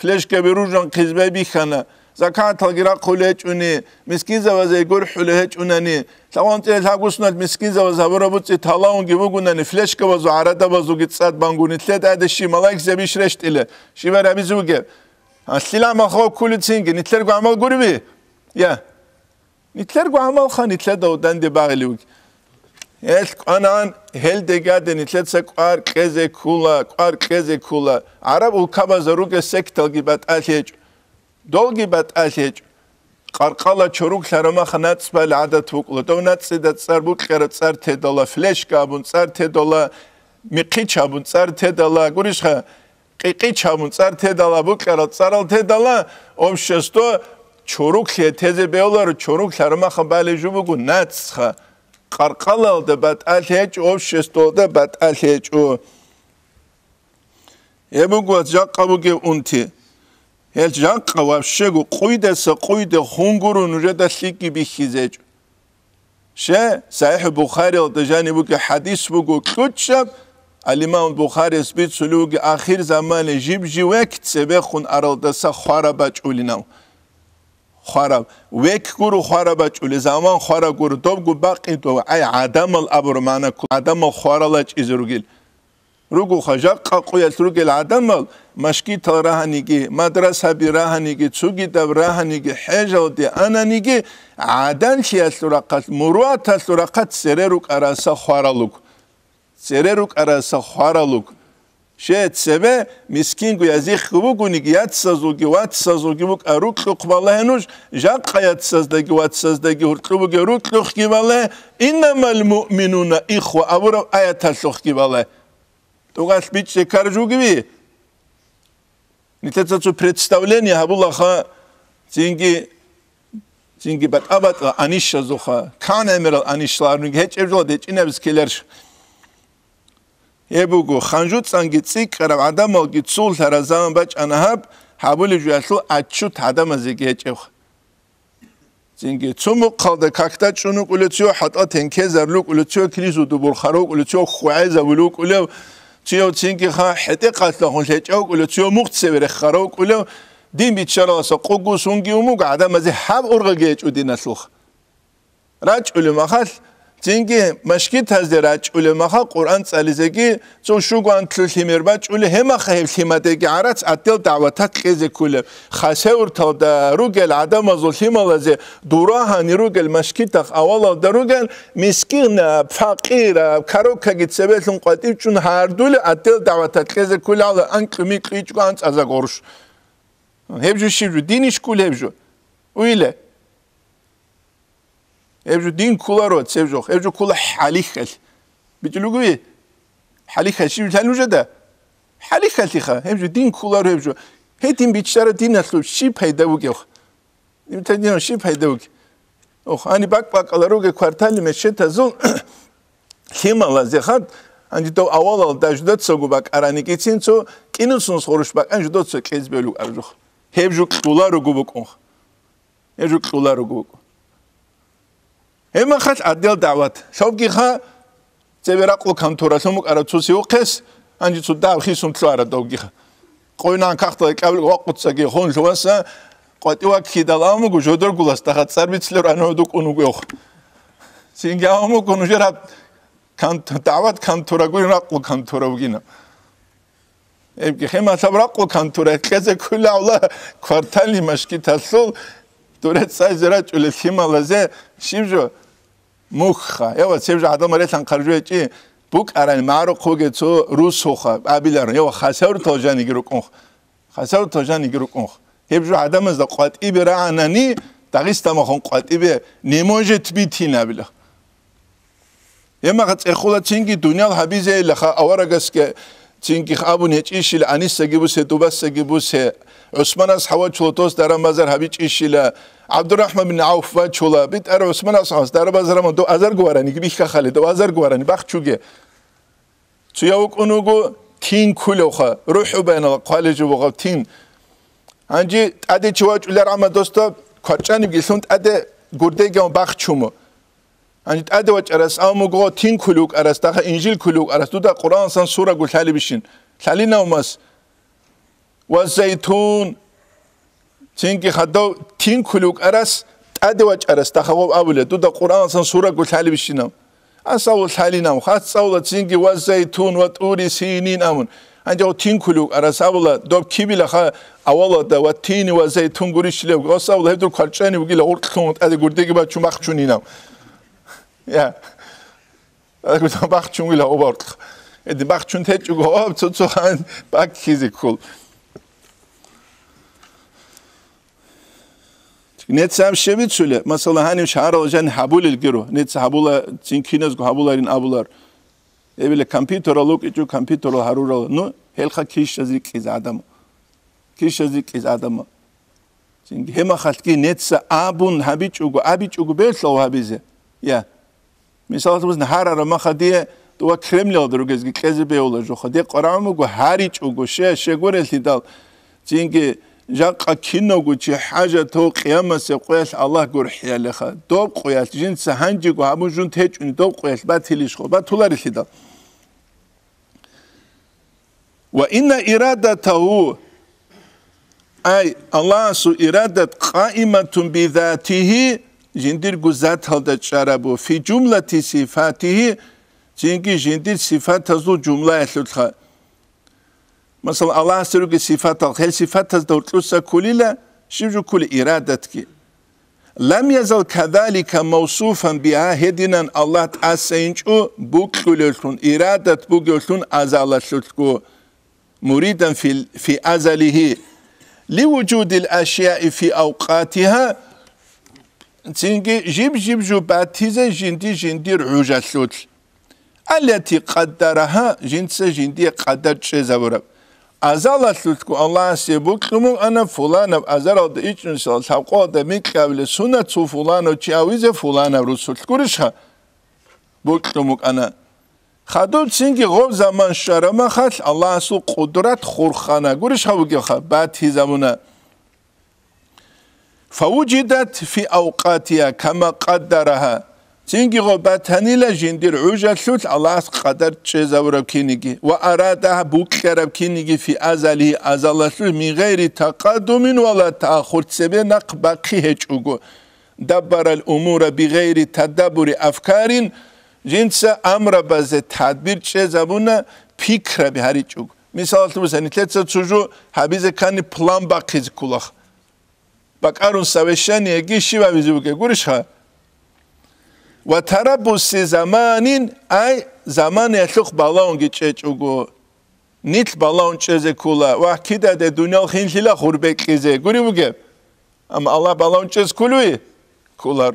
ფლეშკები რუჟან ხიზბები ხანა zakatalgira khulechuni miskinzavaze igor khulechunani tawantel tagusnat miskinzavaze vorobutsi talaungi bugunani fleshkavazu aradavazu gitsat banguni tledadishi malaikze mishreshtile shivaramizuge asilama kho khulitsingi nitler gamal gurbi ya nitler gamal khan itleda udande bagiluge ეს ყანან ჰელდეგადენი წეცა ყარ ყეზე ქულა ყარ ყეზე ქულა არაბულ ქაბაზა რუკე სექტალგი ბატალიეჭ долги батасеч қарқала чорук сарама ханац бал адат укло донаци да царбу қера цар тедала флешка бун цар тедала миқи чабун цар тедала гуришха қиқи чабун цар тедала бу қера царал тедала омшесто чорук ле тезе беолар чорук сарама хан бале жубу гу нацха қарқала да батасеч омшесто да батасеч у ебу гу жаққа бу ке унти ელჯან ყვა შეგო ყვიდეს ყვიდე ხუნგურუნ რედა სიკი ბიხიზეჯ შე საიჰ ბუხარი და ჯანიბუ კი ჰადის ბუგო ქუჩა ალიმამ ბუხარი სპი ცულუგი ახირ ზამანე ჯიბ ჯივეკ წებე ხუნ არალდასა ხვარაბა ჭულინავ ხვარა ვეკ გურ ხვარა ბაჭული ზამან ხვარა გურ დობ გუ ბაყი დო აი ადამ ალ აბურ მანა ადამ ხვარალა ჭიზურგილ როგორ ხაჟა ყაყუეთ როგელ ადამალ მაშკი თარაჰანიგი მადრასაბი რაჰანიგი ცუგიდავ რაჰანიგი ჰეჟოდი ანანიგი ადან შეასურაყას მურუათასურაყაც სერერუკ араსა ხვარალუკ სერერუკ араსა ხვარალუკ შეეცევე მისკინგუ ეზიხუ გუნიგი ათსაზუგი ვათსაზუგი მუკ არუკ ყვალაენუშ ჟაყაიათსაზდაგი ვათსაზდაგი ურტუბუგი რუკ ხკივალე ინამალ მუმინუნა იხვა აბურა აიათასუხკივალე тугас бич шекаржугви нитецацу представление абуллаха цинги цинги бат абат аниша зуха кан эмер анишларни гечэвжла дечинэвс келер ебугу ханжу цанги цикра адамалги цул таразан бачанахаб хабули жуасу ачу тадамази гечэв цинги цуму калда какта чуну кулецу хата тенке зарлук улецу кризу дубур харук улецу хуайза булук улев ცუო ცინკი ხა ჰეტე ყალთა ხონშე ჭოკულო ცუო მუხცევერე ხარო კულო დიმი ჩალასა ყუგუს უნგი უმუგ ადამაზე ჰავ ურღი გეჭუდინასუხ რაჭული მახალ ჯინგი მშკი თაზერა ჭული მახა ყურან წალიზე კი წუ შუგან თლი მერბა ჭული ჰემახა ჰემათე კი არაც ატელ დავათა ყეზე ქული ხასე ურთავდა რუგელ ადამაზო ჰიმალაზე დურა ჰანი რუგელ მშკი თახ ავალა და რუგელ მისკინა ფაყირა ქაროქა კი წებელუნ ყატი ჩუნ ჰარდული ატელ დავათა ყეზე ქული ალ ან კმი ყიჭყან წაზა გორშ ჰებჟუ შიბჟუ დინი შკულ ჰებჟუ უილე ეჟო დინ ქულარო ცევჟო ეჟო ქულა ჰალიხელ ბიჭლუგვი ჰალიხელ შიმ თანუჟადა ჰალიხელ ხა ეჟო დინ ქულარო ეჟო ჰეთიმ ბიჭშარა დინ ახლუ ში ფაიდა უგე ხ იმთა დინ ში ფაიდა უგე ოხ ანი ბაკ ბაკალარო გე ქვარტალი მე შეთაზულ ჰიმალაზე ხა ანი თო ავალალ დაჟდა ცოგუ ბაკ არანი კიცინ ცო კინუსუნ ხორუშ ბაკ ანი ჟდო ცო კეზბელუ არუხ ჰებჟუ ქულარო გუბუკუ ეჟო ქულარო გუბუკუ ემახათ ადელ დავათ შოგიხა წევერა ყოქან თორა სამოყარა ცუსი უხეს ანჯი ცუ დავხისუმ წვარა დავგიხა ყოინან ხახტა ეკავლი ვაყუცაგი ხონ ჟოასა ყოტივა ქიდა ლამუგ ჟოდორგულას და ხა წერმიცლე რანოდუ კუნუგე ხო სინგაომო კუნუჟერა კან დავათ კან თორა გინა ყოქან თორა უგინა ემკი ხემა საბრა ყოქან თორა ეკეზე ქულავლა ქვარტალი მაშკი თასულ დურეცაი ზერა ჭულე სიმალაზე შიმჟო მუხა ევა ცებჟა ადამიანს ანხარჯვეჭი ბუკ არან მარო ხოგეცო რუსო ხა აბილარ ევა ხასავ თოჟანი გიროკონ ხასავ თოჟანი გიროკონ ებჟა ადამიანს და ყატიბე რა ანანი დაგისტამა ხონ ყატიბე ნემონჟე თბითინა ბილა ემაღა წეხოლა წინგი დუნიალ ჰაბიზე ლხა ავარაგასკე წინგი ხაბუნე ჭიშილ ანის საგიბუსე დუბას საგიბუსე ოსმანას ჰავა ჩლოტოს დარამაზარ ჰაბი ჭიშილა აბდურაჰმან ბინ აუფა ჩულაბი ტერუსმენ ასანს დარბაზრამონ დო აზერგვარანი გიბი ხახალე დო აზერგვარანი ბახჩუგე ციაუკუნუგუ თინ ქულოხა რუჰუბენ ყალეჯუბუღა თინ ანჯი ტადე ჩვაჭულარ ამა დოსტა ქარჭანი გისონ ტადე გურდეგე ბახჩუმო ანჯი ტადე ვაჭარას ამუგო თინ ქულუკ არას დახა ინჯილ ქულუკ არას დო და ყურანსან სურა გულ ხალი ბიშინ ხალინა უმას ვაზეითუნ წინკი ხადო თინქლუკ არას ტადევაჭარას დახავ ავლე თუ და ყურანსან სურა გულალივშინო ასავო სალინამ ხაც საულა წინკი ვაზეი თუნ ვა ტური სინინამუნ ანჯო თინქლუკ არას ავლა დობ ქიბილა ხა ავალა და ვა თინი ვაზეი თუნ გურიშლევ გასავლა ჰედურ ქარჭენი უგილა ორკთონ ტადე გურდეგი ბაჩუ მახჩუნინამ ია აკუ და მახჩუნილა ოვარტ ედი მახჩუნ თეჭუ გო ცოცო ხან ბაქ ხიზიკულ ნეცამ შევიცვლე მასალა ჰანიმ შაროჟან ჰაბულილ გირო ნეც ჰაბულა ძინქინეს ჰაბულარინ აბულარ ებილე კომპიუტერა ლოკიჯუ კომპიუტერა ჰარურა ნუ ჰელხა ქიშაზი ყიზ ადამ ქიშაზი ყიზ ადამ ძინქი ჰემა ხალკი ნეც აბუნ ჰაბიჯუგო აბიჯუგო ბელსო ჰაბიზე ია მისალათუს ნჰარა რომახადია ტუა კრემლელ დროგეზგი ყეზი ბეოლა ჟოხა დე ყრამუგო ჰარიჯუგო შე შეგურელთი და ძინქი جاق كينو قوشي حاجة تو قيامة سيقويل الله قور حيا لخا دو قويل جين سهنجي قو همون جون تيج ان دو قويل با تليش خو با تولاري خدا وإن إرادته أي الله سو إرادة قائمة بذاته جندير قزات هلدا شاربو في جملة صفاته جنكي جندير صفات هزو جملة يتلتخا مثلا الله سرق صفات الخير صفات تزدور دوتلوسا كليلا شيجو كل إرادتك لم يزل كذلك موصوفا بها هدنا الله تأسينجو بوكلولتون إرادة بوكلولتون أزالتلتكو مريدا في في أزله لوجود الأشياء في أوقاتها تنجي جيب جيب جو باتيزة جندي جندي رعوجة التي قدرها جنس جندي قدر شيزا ورب azalatlutku Allah se buklumun ana fulana azarad için sal savqada mikavle sunat su fulano çavize fulana rusul kurşha buklumuk ana خادو سنگی غو زمان شرم خل الله سو قدرت خورخانه گورش خو گخ بعد هی زمانه فوجدت في اوقاتها كما قدرها წინგი ღო ბათანილა ჟინდირ უჟალლუთ ალას ყადარ ჩეზავრავ ქინიგი ვა არადა ბუკხერავ ქინიგი ფი აზალი აზალასუ მიღერი თაყადუმინ ვალა თახურცებე ნაყბაკი ჰეჭუგო დაბარალ უმურა ბიღერი თადაბური აფკარინ ჟინცა ამრაბაზე თადბირ ჩეზავუნა ფიქრები ჰარიჭუგ მისალთუბეს ანითლეცა ცუჟუ ჰაბიზე კანი პლანბაკიზ კულახ ბაკარუნ სავეშანი ეგი შივა მიზუკე გურიშხა ва тарабуси заманин ай замане шух балаонги чечугу нит балаон чезе кула ва кида де дунял хинхила хурбе кизе гури буге ам алла балаон чез кулуи кулар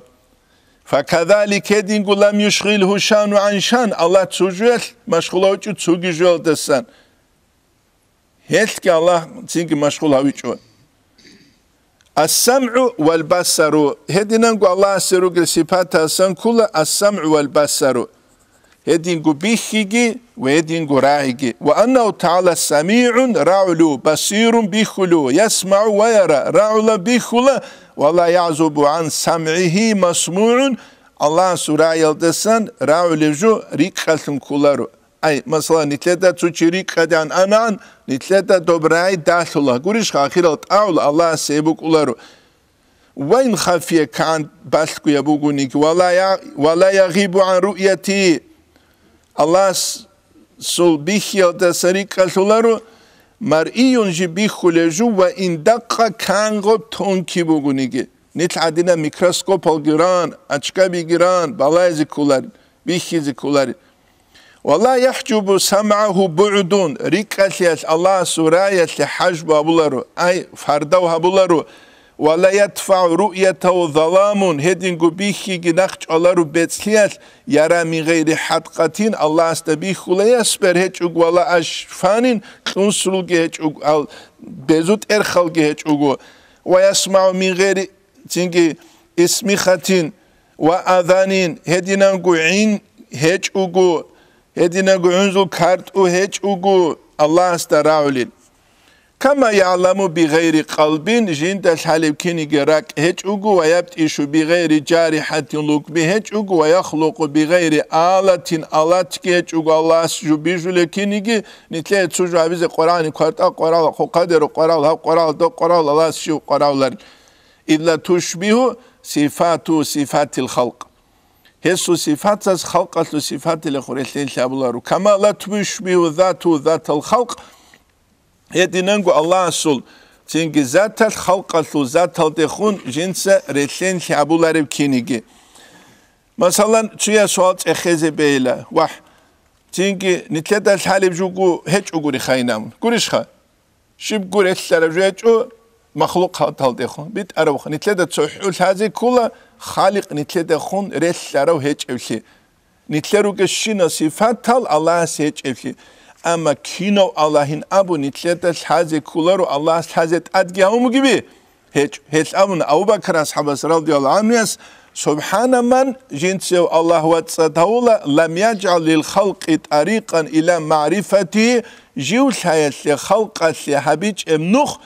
факадалике дин гулам юшхил хушану аншан алла чужуэл машхула учу цуги жуэл дэссан хэлт ки алла цинги машхула учуэл السمع والبصر هدينا نقول الله سرق صفات سن كل السمع والبصر هدين قو بيخيجي وهدين نقول رايجي وأنه تعالى سميع رعلو بصير بيخلو يسمع ويرى رعل بيخلو ولا يعزب عن سمعه مسموع الله سورة يلدسن رعلجو ريقة كلارو أي مثلا نتلتا تشريك قدان أنان нитлета добрай дасула гуриш хахирот аул алла себук улару ва ин хафия кан баску я бугуни ки вала я вала я гибу ан руяти алла сул бихил да сарика сулару мар ион жи бихулежу ва ин дакка кан го тонки бугуни ки нит адина микроскоп алгиран ачка бигиран балайзи кулар бихизи кулари ولا يحجب سمعه بعد ركاليس الله سرايس حجب أبولارو أي فردو أبولارو ولا يدفع رؤيته ظلام هدينغو بيخي جناخش ألارو بيتسليس يرى من غير حدقتين الله استبيخ ولا يسبر هجوغ ولا أشفانين قنسلوغي هجوغ بزوت إرخلغي هجوغ ويسمع من غير تنجي اسمخة وأذانين هدينغو عين هجوغو ედინა გუნზულ ქარტუ ჰეჭუგუ ალლას და რაულინ კამა იალამუ ბიღეირი ყალბინ ჟინდა ხალიბ ქინიგე რაკ ჰეჭუგუ ვაიაბტ იშუ ბიღეირი ჯარი ჰათინ ლუკბი ჰეჭუგუ ვაია ხლუკუ ბიღეირი ალათინ ალათკე ჭუგუ ალას ჟუ ბიჟულე ქინიგი ნიტლე ცუჟავიზე ყორანი ქარტა ყორალ ხოყადერო ყორალ ჰა ყორალ დო ყორალ ალას ჟუ ყორავლარ ილა თუშბიჰუ სიფათუ სიფათილ ხალკ Jesus ifatsas khalqas sifatile khore shenshabularu kamala tushmi u zatu zatal khalq etinangu Allah sul chingi zatal khalqas zatal de khun jinsa relen shabularu kinigi masalan chuya sual tsexeze beila wah chingi nitleda halib jugu hech uguri khainam gurish kha shib gurish sarajechu makhluq khatal de khun bit arab khun nitleda tsuhul hazi kula خالق نتله ده خون رس لرو هچ افشی نتله رو که شینا صفت تل الله هست هچ افشی اما کینو اللهین ابو نتله ده سازه کولا رو الله سازه ادگی همو گیبی هچ هچ ابون او بکر اصحابس رضی الله عنه هست سبحان من جنس و الله و تصدهولا لم يجعل للخلق طريقا الى معرفتي جيو سايس لخلق سيحبيج امنوخ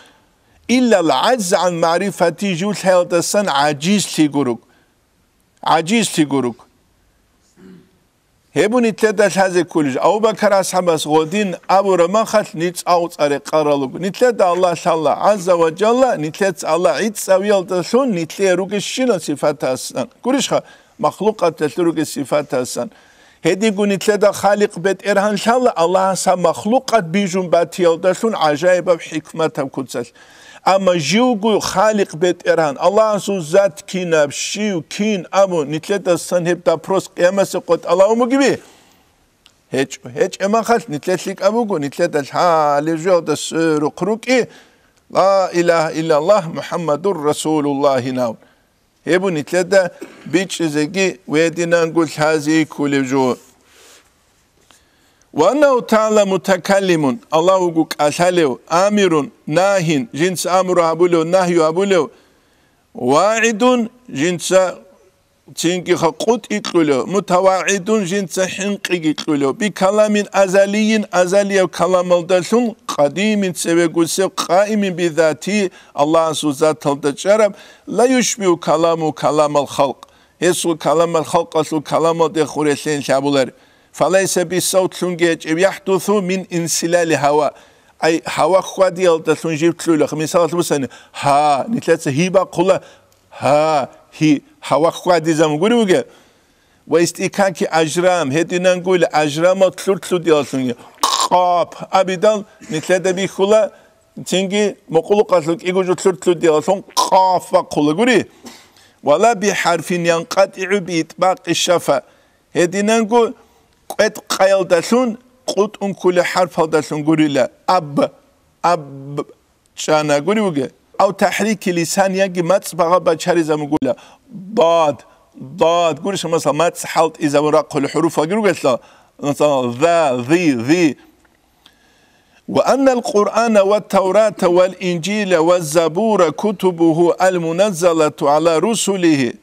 illa al-'az 'an ma'rifati jul haldasan 'ajiz tiguruk 'ajiz tiguruk hebun itleda hazekulij abu bakara sahabas godin abu rahman khat nits auzare qaraluk nitleda allah shalla azza wa jalla nitlets allah itsavelda shun nitle rugis shino sifatasan kurish kha makhluqat rugis sifatasan hedi gunitleda khaliq bet erhan shalla allah sa makhluqat bijun batiyoda shun ajaiba hikmat avkutsal ამ ჟიუგუ ხალიყ ბეტერან ალანსუ ზათ კინაბ შიუ კინ ამუ ნიტლეტა სანჰებ და პროს ყემასე ყოთ ალაუმუგიბი ჰეჭ ჰეჭ ემახალ ნიტლეთლიკ ამუგუ ნიტლეტა ჰალი ჟო და სურუ ყრუკი ლა ილაჰ ილალლაჰ მუჰამადურ რასულულლაჰი ნავ ებუ ნიტლეტა ბიჭ ზეგი ვედინან გულ ჰაზი ქულიბჟუ ვანაუ თალა მუთაკალიმუნ ალაუ გუკასალევ ამირუნ ნაჰინ ჯინც ამრუ აბულევ ნაჰიუ აბულევ ვაიდუნ ჯინც ცინკი ხა ყუტ იყვილო მუთავაიდუნ ჯინც ჰინყი იყვილო ბი კალამინ აზალიინ აზალია კალამალდაშუნ ყადიმინ ცევეგუსე ყაიმინ ბი ზათი ალაჰ სუზათალდა ჯარა ლა იუშმიუ კალამუ კალამალ ხალყ ესუ კალამალ ხალყ ასუ კალამალ დე ხურესენ შაბულერ فليس بصوت سنجيج يحدث من انسلال هواء أي هواء خوا ديال تسنجيب تلولا خمسة سنة ها نتلاتس هيبا قولا ها هي هواء خوا دي زمغوري وغير واستيكاكي أجرام هدينا نقول أجرام تلو تلو ديال سنجي قاب أبدا نتلاتا بي قولا تنجي مقولو قاتلوك إيجو تلو تلو ديال سن قاف وقولا غوري ولا بحرف ينقطع بإطباق الشفا هدينا نقول قد قيل دسون قط ان كل حرف دسون غوريلا اب اب شانا غوريوغ او تحريك لسان يجي ماتس بغا بشاري غولا ضاد ضاد غوريش مثلا ماتس حالت اذا وراق الحروف غوريوغ مثلا ذا ذي ذي وأن القرآن والتوراة والإنجيل والزبور كتبه المنزلة على رسله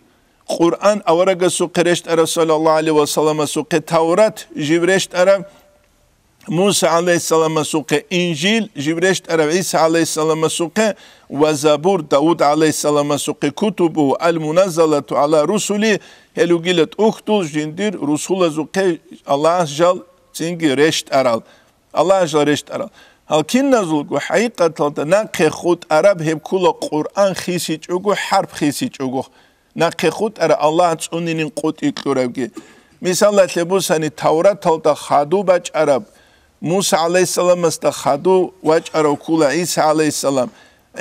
قرآن اورگ سو قرشت ارا صلی الله علیه و سلم سو قه تورات جبرشت ارا موسی علیه السلام سو قه انجیل جبرشت ارا عیسی علیه السلام سو که و زبور داوود علیه السلام سو که کتب و المنزله علی علی رسولی هلوگیلت اختر جندیر رسول سو الله جل تینگی رشت ارا الله جل رشت ارا حال کین نزول که حقیقتا نه که خود عرب هم کل قرآن خیسیچ اگه حرب خیسیچ اگه ნახე ხუტარ ალლაჰ წუნინინ ყუტი ქურავგი მისალა თებუსანი თავრა თავდა ხადუ ბაჭარაბ მუსა ალეისალამას და ხადუ ვაჭარო ქულა ისა ალეისალამ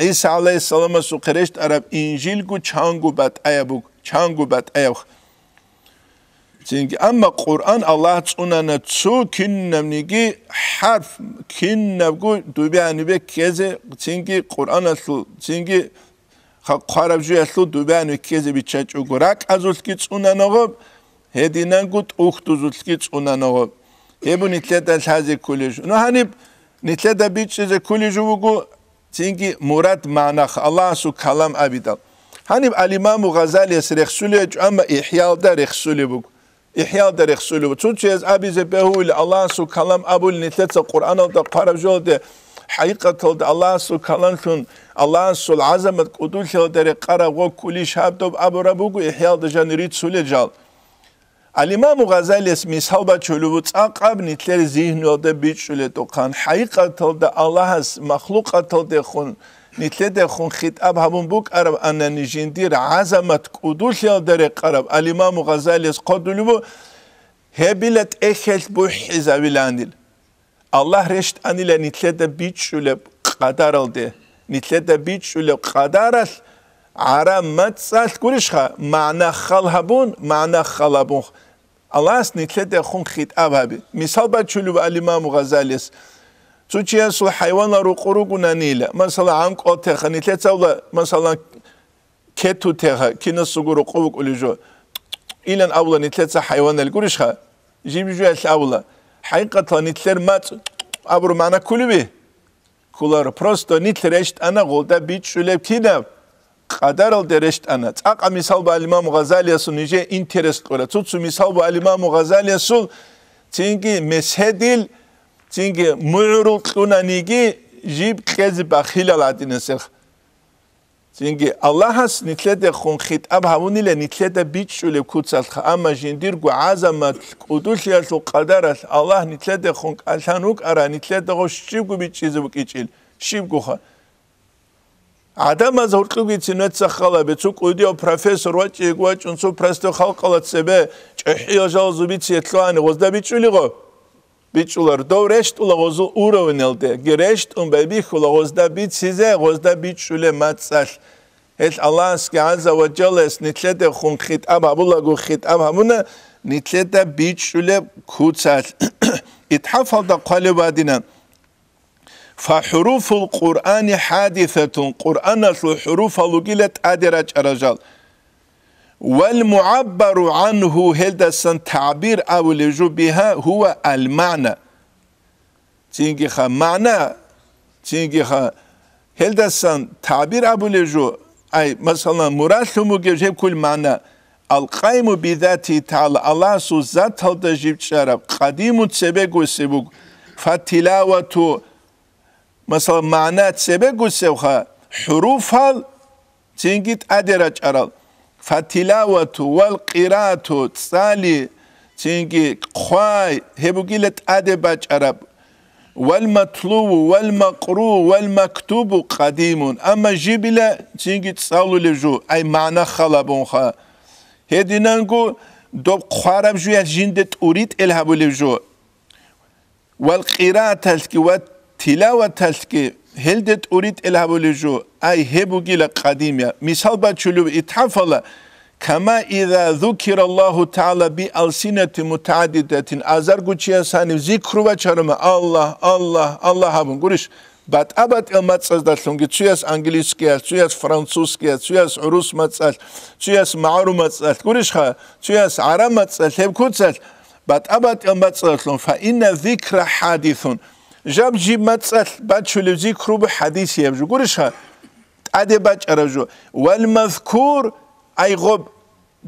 ისა ალეისალამას უყრეშთ არაბ ინჯილ გუ ჩანგუ ბატაიაბუ ჩანგუ ბატაიაბ ჩინგი ამა ყურან ალლაჰ წუნანა ცუ ქინნამნიგი ჰარფ ქინნაბგუ დუბიანიბე ქეზე ჩინგი ყურანას ჩინგი ხარაბჟი ახლო დუბანი ქეზები ჩაჭუგრა ყაზულსკი წუნანოღო ჰედინანგუთ უხტუზულსკი წუნანოღო ებუნი თლედა საზე კულიშ ნუ ჰანი ნითლედა ბიჩზე კულიშ უგუ ჩინკი მურად მანახ ალლაჰ სუ ქალამ აბიდა ჰანი ალიმამ უღაზალი ეს რეხსული ჭამა იჰიალდა რეხსული უგ იჰიალდა რეხსული უგ ჩუჩეს აბიზე ბეჰულ ალლაჰ სუ ქალამ აბულ ნითლედა ყურანოდა ფარაბჟოდე ჰაიკათო და ალასუ ქალანთუნ ალასუ ალაზამად კუდუშა დერე ყარა ღო კული შაბდო აბურაბუგი ჰიალდა ჟანი რიცულე ჯალ ალიმამ უღაზალეს მისალბა ჩულუ წაყაბ ნითლერი ზიჰნო და ბიჭულე თო ხან ჰაიკათო და ალას მახლუყათო დე ხუნ ნითლედე ხუნ ხიტაბ ჰამუბუგ არა ანანი ჟინდი რაზამად კუდუშა დერე ყარა ალიმამ უღაზალეს ყოდულუ ჰებილეთ ეხელ ბუ ჰიზავილანდილ ალლაჰ რეშტანილე ნიტლედა ბიჩულე ყადარალდე ნიტლედა ბიჩულე ყადარას არა მაცალ გურიშხა მანა ხალჰაბუნ მანა ხალაბუნ ალას ნიტლედა ხუნ ხიტ აბაბი მისალბა ჩულუ ალიმა მუღაზალის ცუჩიან სულ ჰაივანა რუ ყურუგუნანილე მასალა ამ ყოთე ხნიტლედა მასალა ქეთუ თეღა კინოსუგურო ყუბუკულიჟო ილან აულა ნიტლედა ჰაივანა ლგურიშხა ჟიბჟუ ალ აულა ҳақиқатан итлер мац абру мана кулиби кулар просто нитреш ана голда бичулеб кина қадарл дереш ана цақа мисалба имам газалиясу ниже интерес қора цуцу мисалба имам газалиясу чинки месхедил чинки муру қунаниги жиб кези бахилал атинасех წინგი ალლაჰას ნიცლეთე ხუნ ხიტაბ ჰავუნილე ნიცლეთე ბიჩშული ქუცალხ ამაჟინ დირგუ აზამათ კუდუშიასო ყადარას ალლაჰ ნიცლეთე ხუნ ალშანუკ არა ნიცლეთე ხო შიგუ ბიჩიზუ კიჩილ შიგუ ხა ადამა ზორყუგიცინ ეცახალაბე თუ ყუდიო პროფესორვა ჭიგვა ჭუნცო პრესტო ხალყალაცებე ჭეჰიო ჟალზუ ბიჩი ეთლანი ღოზდა ბიჩული ხო ბიჭულარ დორეშტულა ოზო უროვნელდე გერეშტუმ ბებიხულა ოზდა ბიციზე ოზდა ბიჭულე მაცალ ეს ალას განზა ვაჯელეს ნიტლედე ხუნ ხიტამ აბულა გუ ხიტამ ამუნა ნიტლედა ბიჭულე ქუცალ ითჰაფალდა ყალევადინა ფაჰრუფულ ყურანი ჰადიფათუნ ყურანას ჰრუფალუ გილეთ ადერაჭარაჟალ والمعبر عنه هلدا تعبير أو لجو بها هو المعنى تيجي خا معنى تيجي خا هلدا تعبير أو لجو أي مثلا مراد لمو جيب كل معنى القائم بذاته تعالى الله سو ذات هل تجيب شرب قديم تسبق وسبق فتلاوة مثلا معنى تسبق وسبق حروف هل تنجد أدرج أرال فتلاوة والقراءة تسالي تنجي خواي هبوكيلت أدباج عرب والمطلوب والمقروء والمكتوب قديم أما جبلة تنجي تسالو لجو أي معنى خلبون خا ننجو دوب خوارب جو يجندت أريد إلهابو لجو والقراءة تلسكي والتلاوة تلسكي ჰელდეთ ურიტ ელაბულიჟუ აი ჰებუგილა ყადიმია მისალბა ჩულუ ითაფალა kama idha zukira allahu ta'ala bi alsinati mutaaddidatin azar guchia sani zikruva charama allah allah allah habun gurish bat abat el matsas da lungi chuyas angliski as chuyas frantsuski as chuyas rus matsas chuyas maru matsas gurish kha chuyas ara matsas hebkutsas bat abat el matsas lung fa inna zikra hadithun ჟამჯი მაცალ ბაჩული ზიქრუბ ჰადისი ამჟუ გურიშა ადე ბაჭარაჟუ ვალ მაზკურ აი ღობ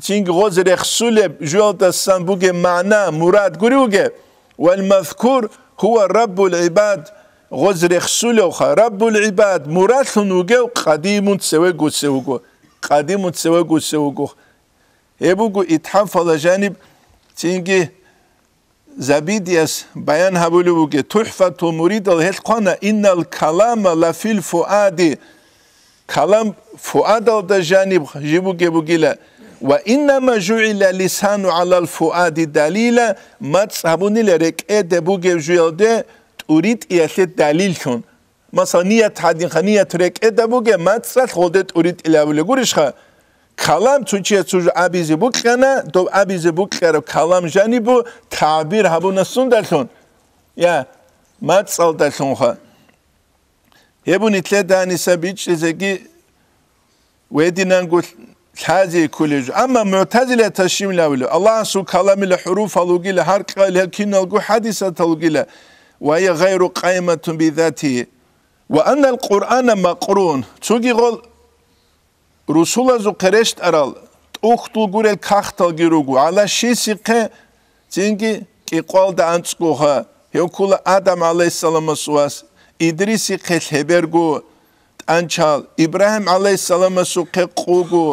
ჩინგ ღოზრე ხსულე ჟოთა სამბუგე მანა მურად გურიუგე ვალ მაზკურ ჰუა რაბულ იბად ღოზრე ხსულე ხა რაბულ იბად მურათუნუგე ყადიმუნ ცევე გუცეუგო ყადიმუნ ცევე გუცეუგო ებუგუ ითამ ფალაჟანი ჩინგი زبیدیس بیان هبولو بگه تحفت و مرید هست قانه این کلام لفی الفعادی کلام فعاد در جانب جیبو و اینما جعل لسانو علی الفعاد دلیل مدس هبونی لرک ایده بگه جویلده تورید ایلی دلیل کن مثلا نیت حدین خواه نیت رک ایده بگه مدس خودت تورید ایلی بگه گورش كلام تجي تج عبيز بكنا تو عبيز بكرة كلام جاني بو تعبير هبو نسون دلتون يا ما تصل دلتون خا يبو نتلا داني سبيج زكي ويدنا نقول هذه كل أما معتزلة تشيم لولو الله سو كلام الحروف الوجيل هر قال لكن الجو حديثة الوجيل وهي غير قائمة بذاته وأن القرآن مقرون تجي قول რუსულაზო ქრესტ არალ ტუხტულ გურელ ქახტალ გიროგუ ალა შისიყე წინგი კიყვალ და ანწკუხა ჰეკულა ადამ ალეისალამას უას იდრისი ხელებერგუ ტანჩალ იბრაჰიმ ალეისალამას უქე ყუგუ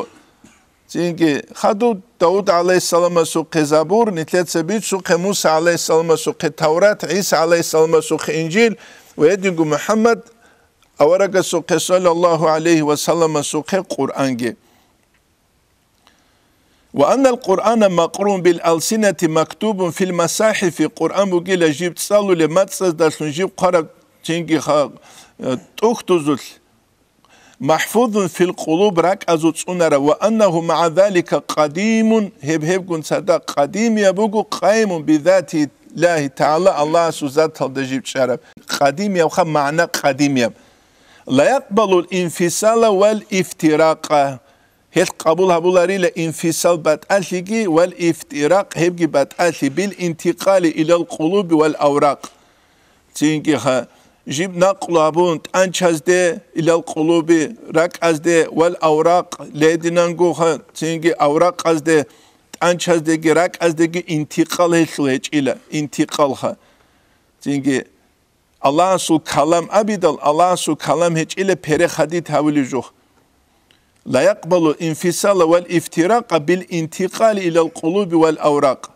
წინგი ხადუ დაუდ ალეისალამას უქე ზაბურ ნიტლეცები სუქე მუსა ალეისალამას უქე თავრათ ის ალეისალამას უქე ინჯილ ვედინგუ მუჰამმად اوارگا سوقه صلی الله علیه وسلم سلم قرآن گه وأن القرآن مقرون بالألسنة مكتوب في المصاحف قرآن بقيل جيب تصالو لمدسس داشن جيب قرب تنجي خا تختزل محفوظ في القلوب راك أزو تسونر وأنه مع ذلك قديم هب هب كن صدق قديم يبوغو قائم بذات الله تعالى الله سوزات هل دجيب شرب قديم يبخا معنى قديم يبخا لا يقبل الانفصال والافتراق هل قبول هبولاري لانفصال بتأشيكي والافتراق هبجي بتأشي بالانتقال إلى القلوب والأوراق تينكي خا جيب نقل هبون تأنش هزده إلى القلوب راك هزده والأوراق ليدنانجو خا تينكي أوراق هزده تأنش هزده راك هزده انتقال هشل هج إلى انتقال خا تينكي Allah su kalam abidal Allah su kalam hiç ile peri hadi tavili yok. La yakbalu infisala vel iftiraka bil intikali ilel kulubi vel avrak.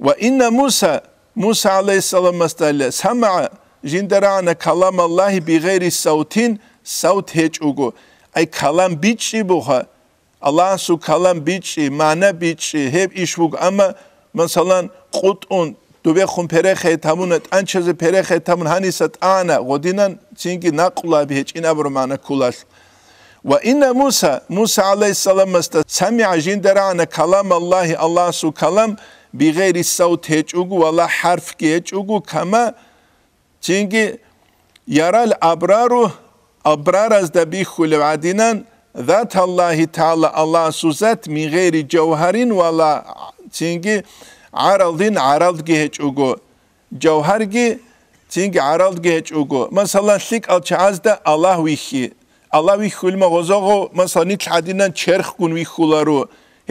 Ve inne Musa Musa aleyhisselam mesdalle sema'a jinderana kalam Allahi bi gayri sautin saut hiç ugu. Ay kalam biçi buha. Allah su kalam biçi, mana biçi, hep iş bu ama mesela kut'un دوبێخم پێرەخێ ز پرخه تمون هنیست هەمون هەنی سەت ئاە غۆدینەن چینکی ناقڵا بهێچینە کلاش و این موسا موسا علیه السلام است سمع آن کلام الله الله سو کلام بی غیر صوت هچ اوگو ولا حرف هچ اوگو کما چینگی یارال ابرارو ابرار از دبی خول عدینن ذات الله تعالی الله سو ذات می غیر جوهرین ولا چینگی არალდინ არალდგი ჰეჭუგო ჯავჰარგი თინგი არალდგი ჰეჭუგო მასალან შიკ ალჩაზდა ალაჰ ვიხი ალაჰ ვიხი ხულმა ღოზოღო მასანი ჩადინან ჩერხგუნ ვიხულარო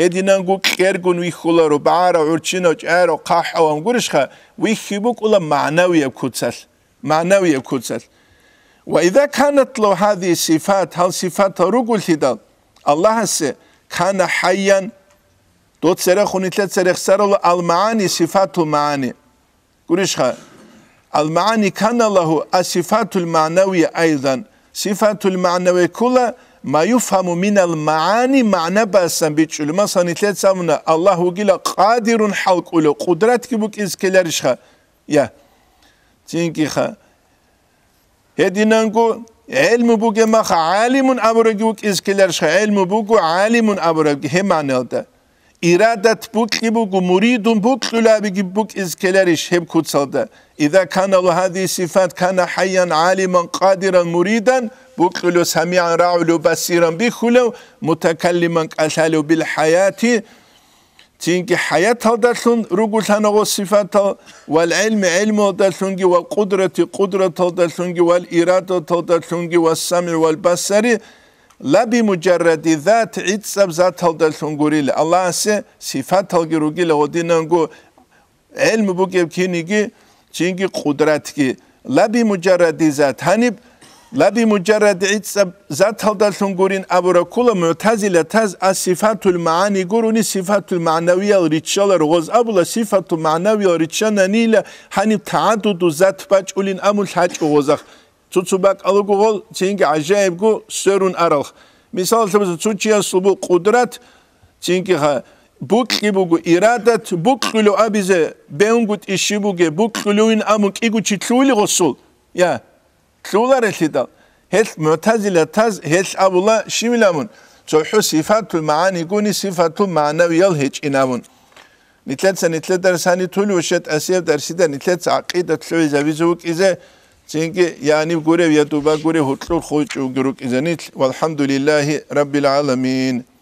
ედინან გუ ყერგუნ ვიხულარო ბარა ურჩინო ჭერო ყაჰავან გურიშხა ვიხი ბუკულა მანავია ქუცალ მანავია ქუცალ واذا كانت له هذه صفات هل صفات رجل هذا الله كان حيا دو تصريخ ونتلا تصريخ سرل المعاني صفات المعاني قريشها المعاني كان له الصفات المعنوية أيضا صفات المعنوية كلها ما يفهم من المعاني معنى بس بيتشول مثلا نتلا سامنا الله قيل قادر حلق له قدرتك بك إزكيلر خا يا تينكي خا هدينانكو علم بوك خا عالم أبرك بك إزكيلر خا علم بوك عالم أبرك هي معنى ده İradet butlibuk, muridun butlula bugibuk izkeleriş hep kutsalda. İza kana ve hadi sifat kana hayyan aliman kadiran muridan butlulu sami'an ra'ulu basiran bihulu mutakalliman kasalu bil hayati تينكي حياتها دلون رجلها نغو صفاتها والعلم علمها دلونجي والقدرة قدرتها دلونجي والإرادة دلونجي والسمع والبصر لبی مجردی ذات عید سب ذات هل دلشون گوریل الله اسه صفت هل گروگیل و دیننگو علم بگیب که نگی چینگی قدرت کی لبی مجردی ذات هنیب لبی مجرد عید سب ذات هل دلشون گورین ابو را کل معتزیل تز از صفت المعانی گرونی صفت المعنوی ریچال رغز ابو لا صفت المعنوی ریچال نیل هنیب تعدد و ذات بچ اولین امو الحج و غزخ цуцубак алгугол чинги ажаибгу сөрүн арал мисалсыз цучия субу кудрат чинги буклибугу ирадат буклулу абизе бенгут ишибуге буклулуин аму кигу читлули госул я клулар элида хел мутазила таз хел абула шимиламун цуху сифату маани гуни сифату маанавиял хеч инамун нитлетса нитлетар сани тулу шет асев дарсида нитлетса акида тлуи завизу кизе Çünkü yani görev yatuba görev hutlur hoç ugruk izanit. Velhamdülillahi Rabbil alemin.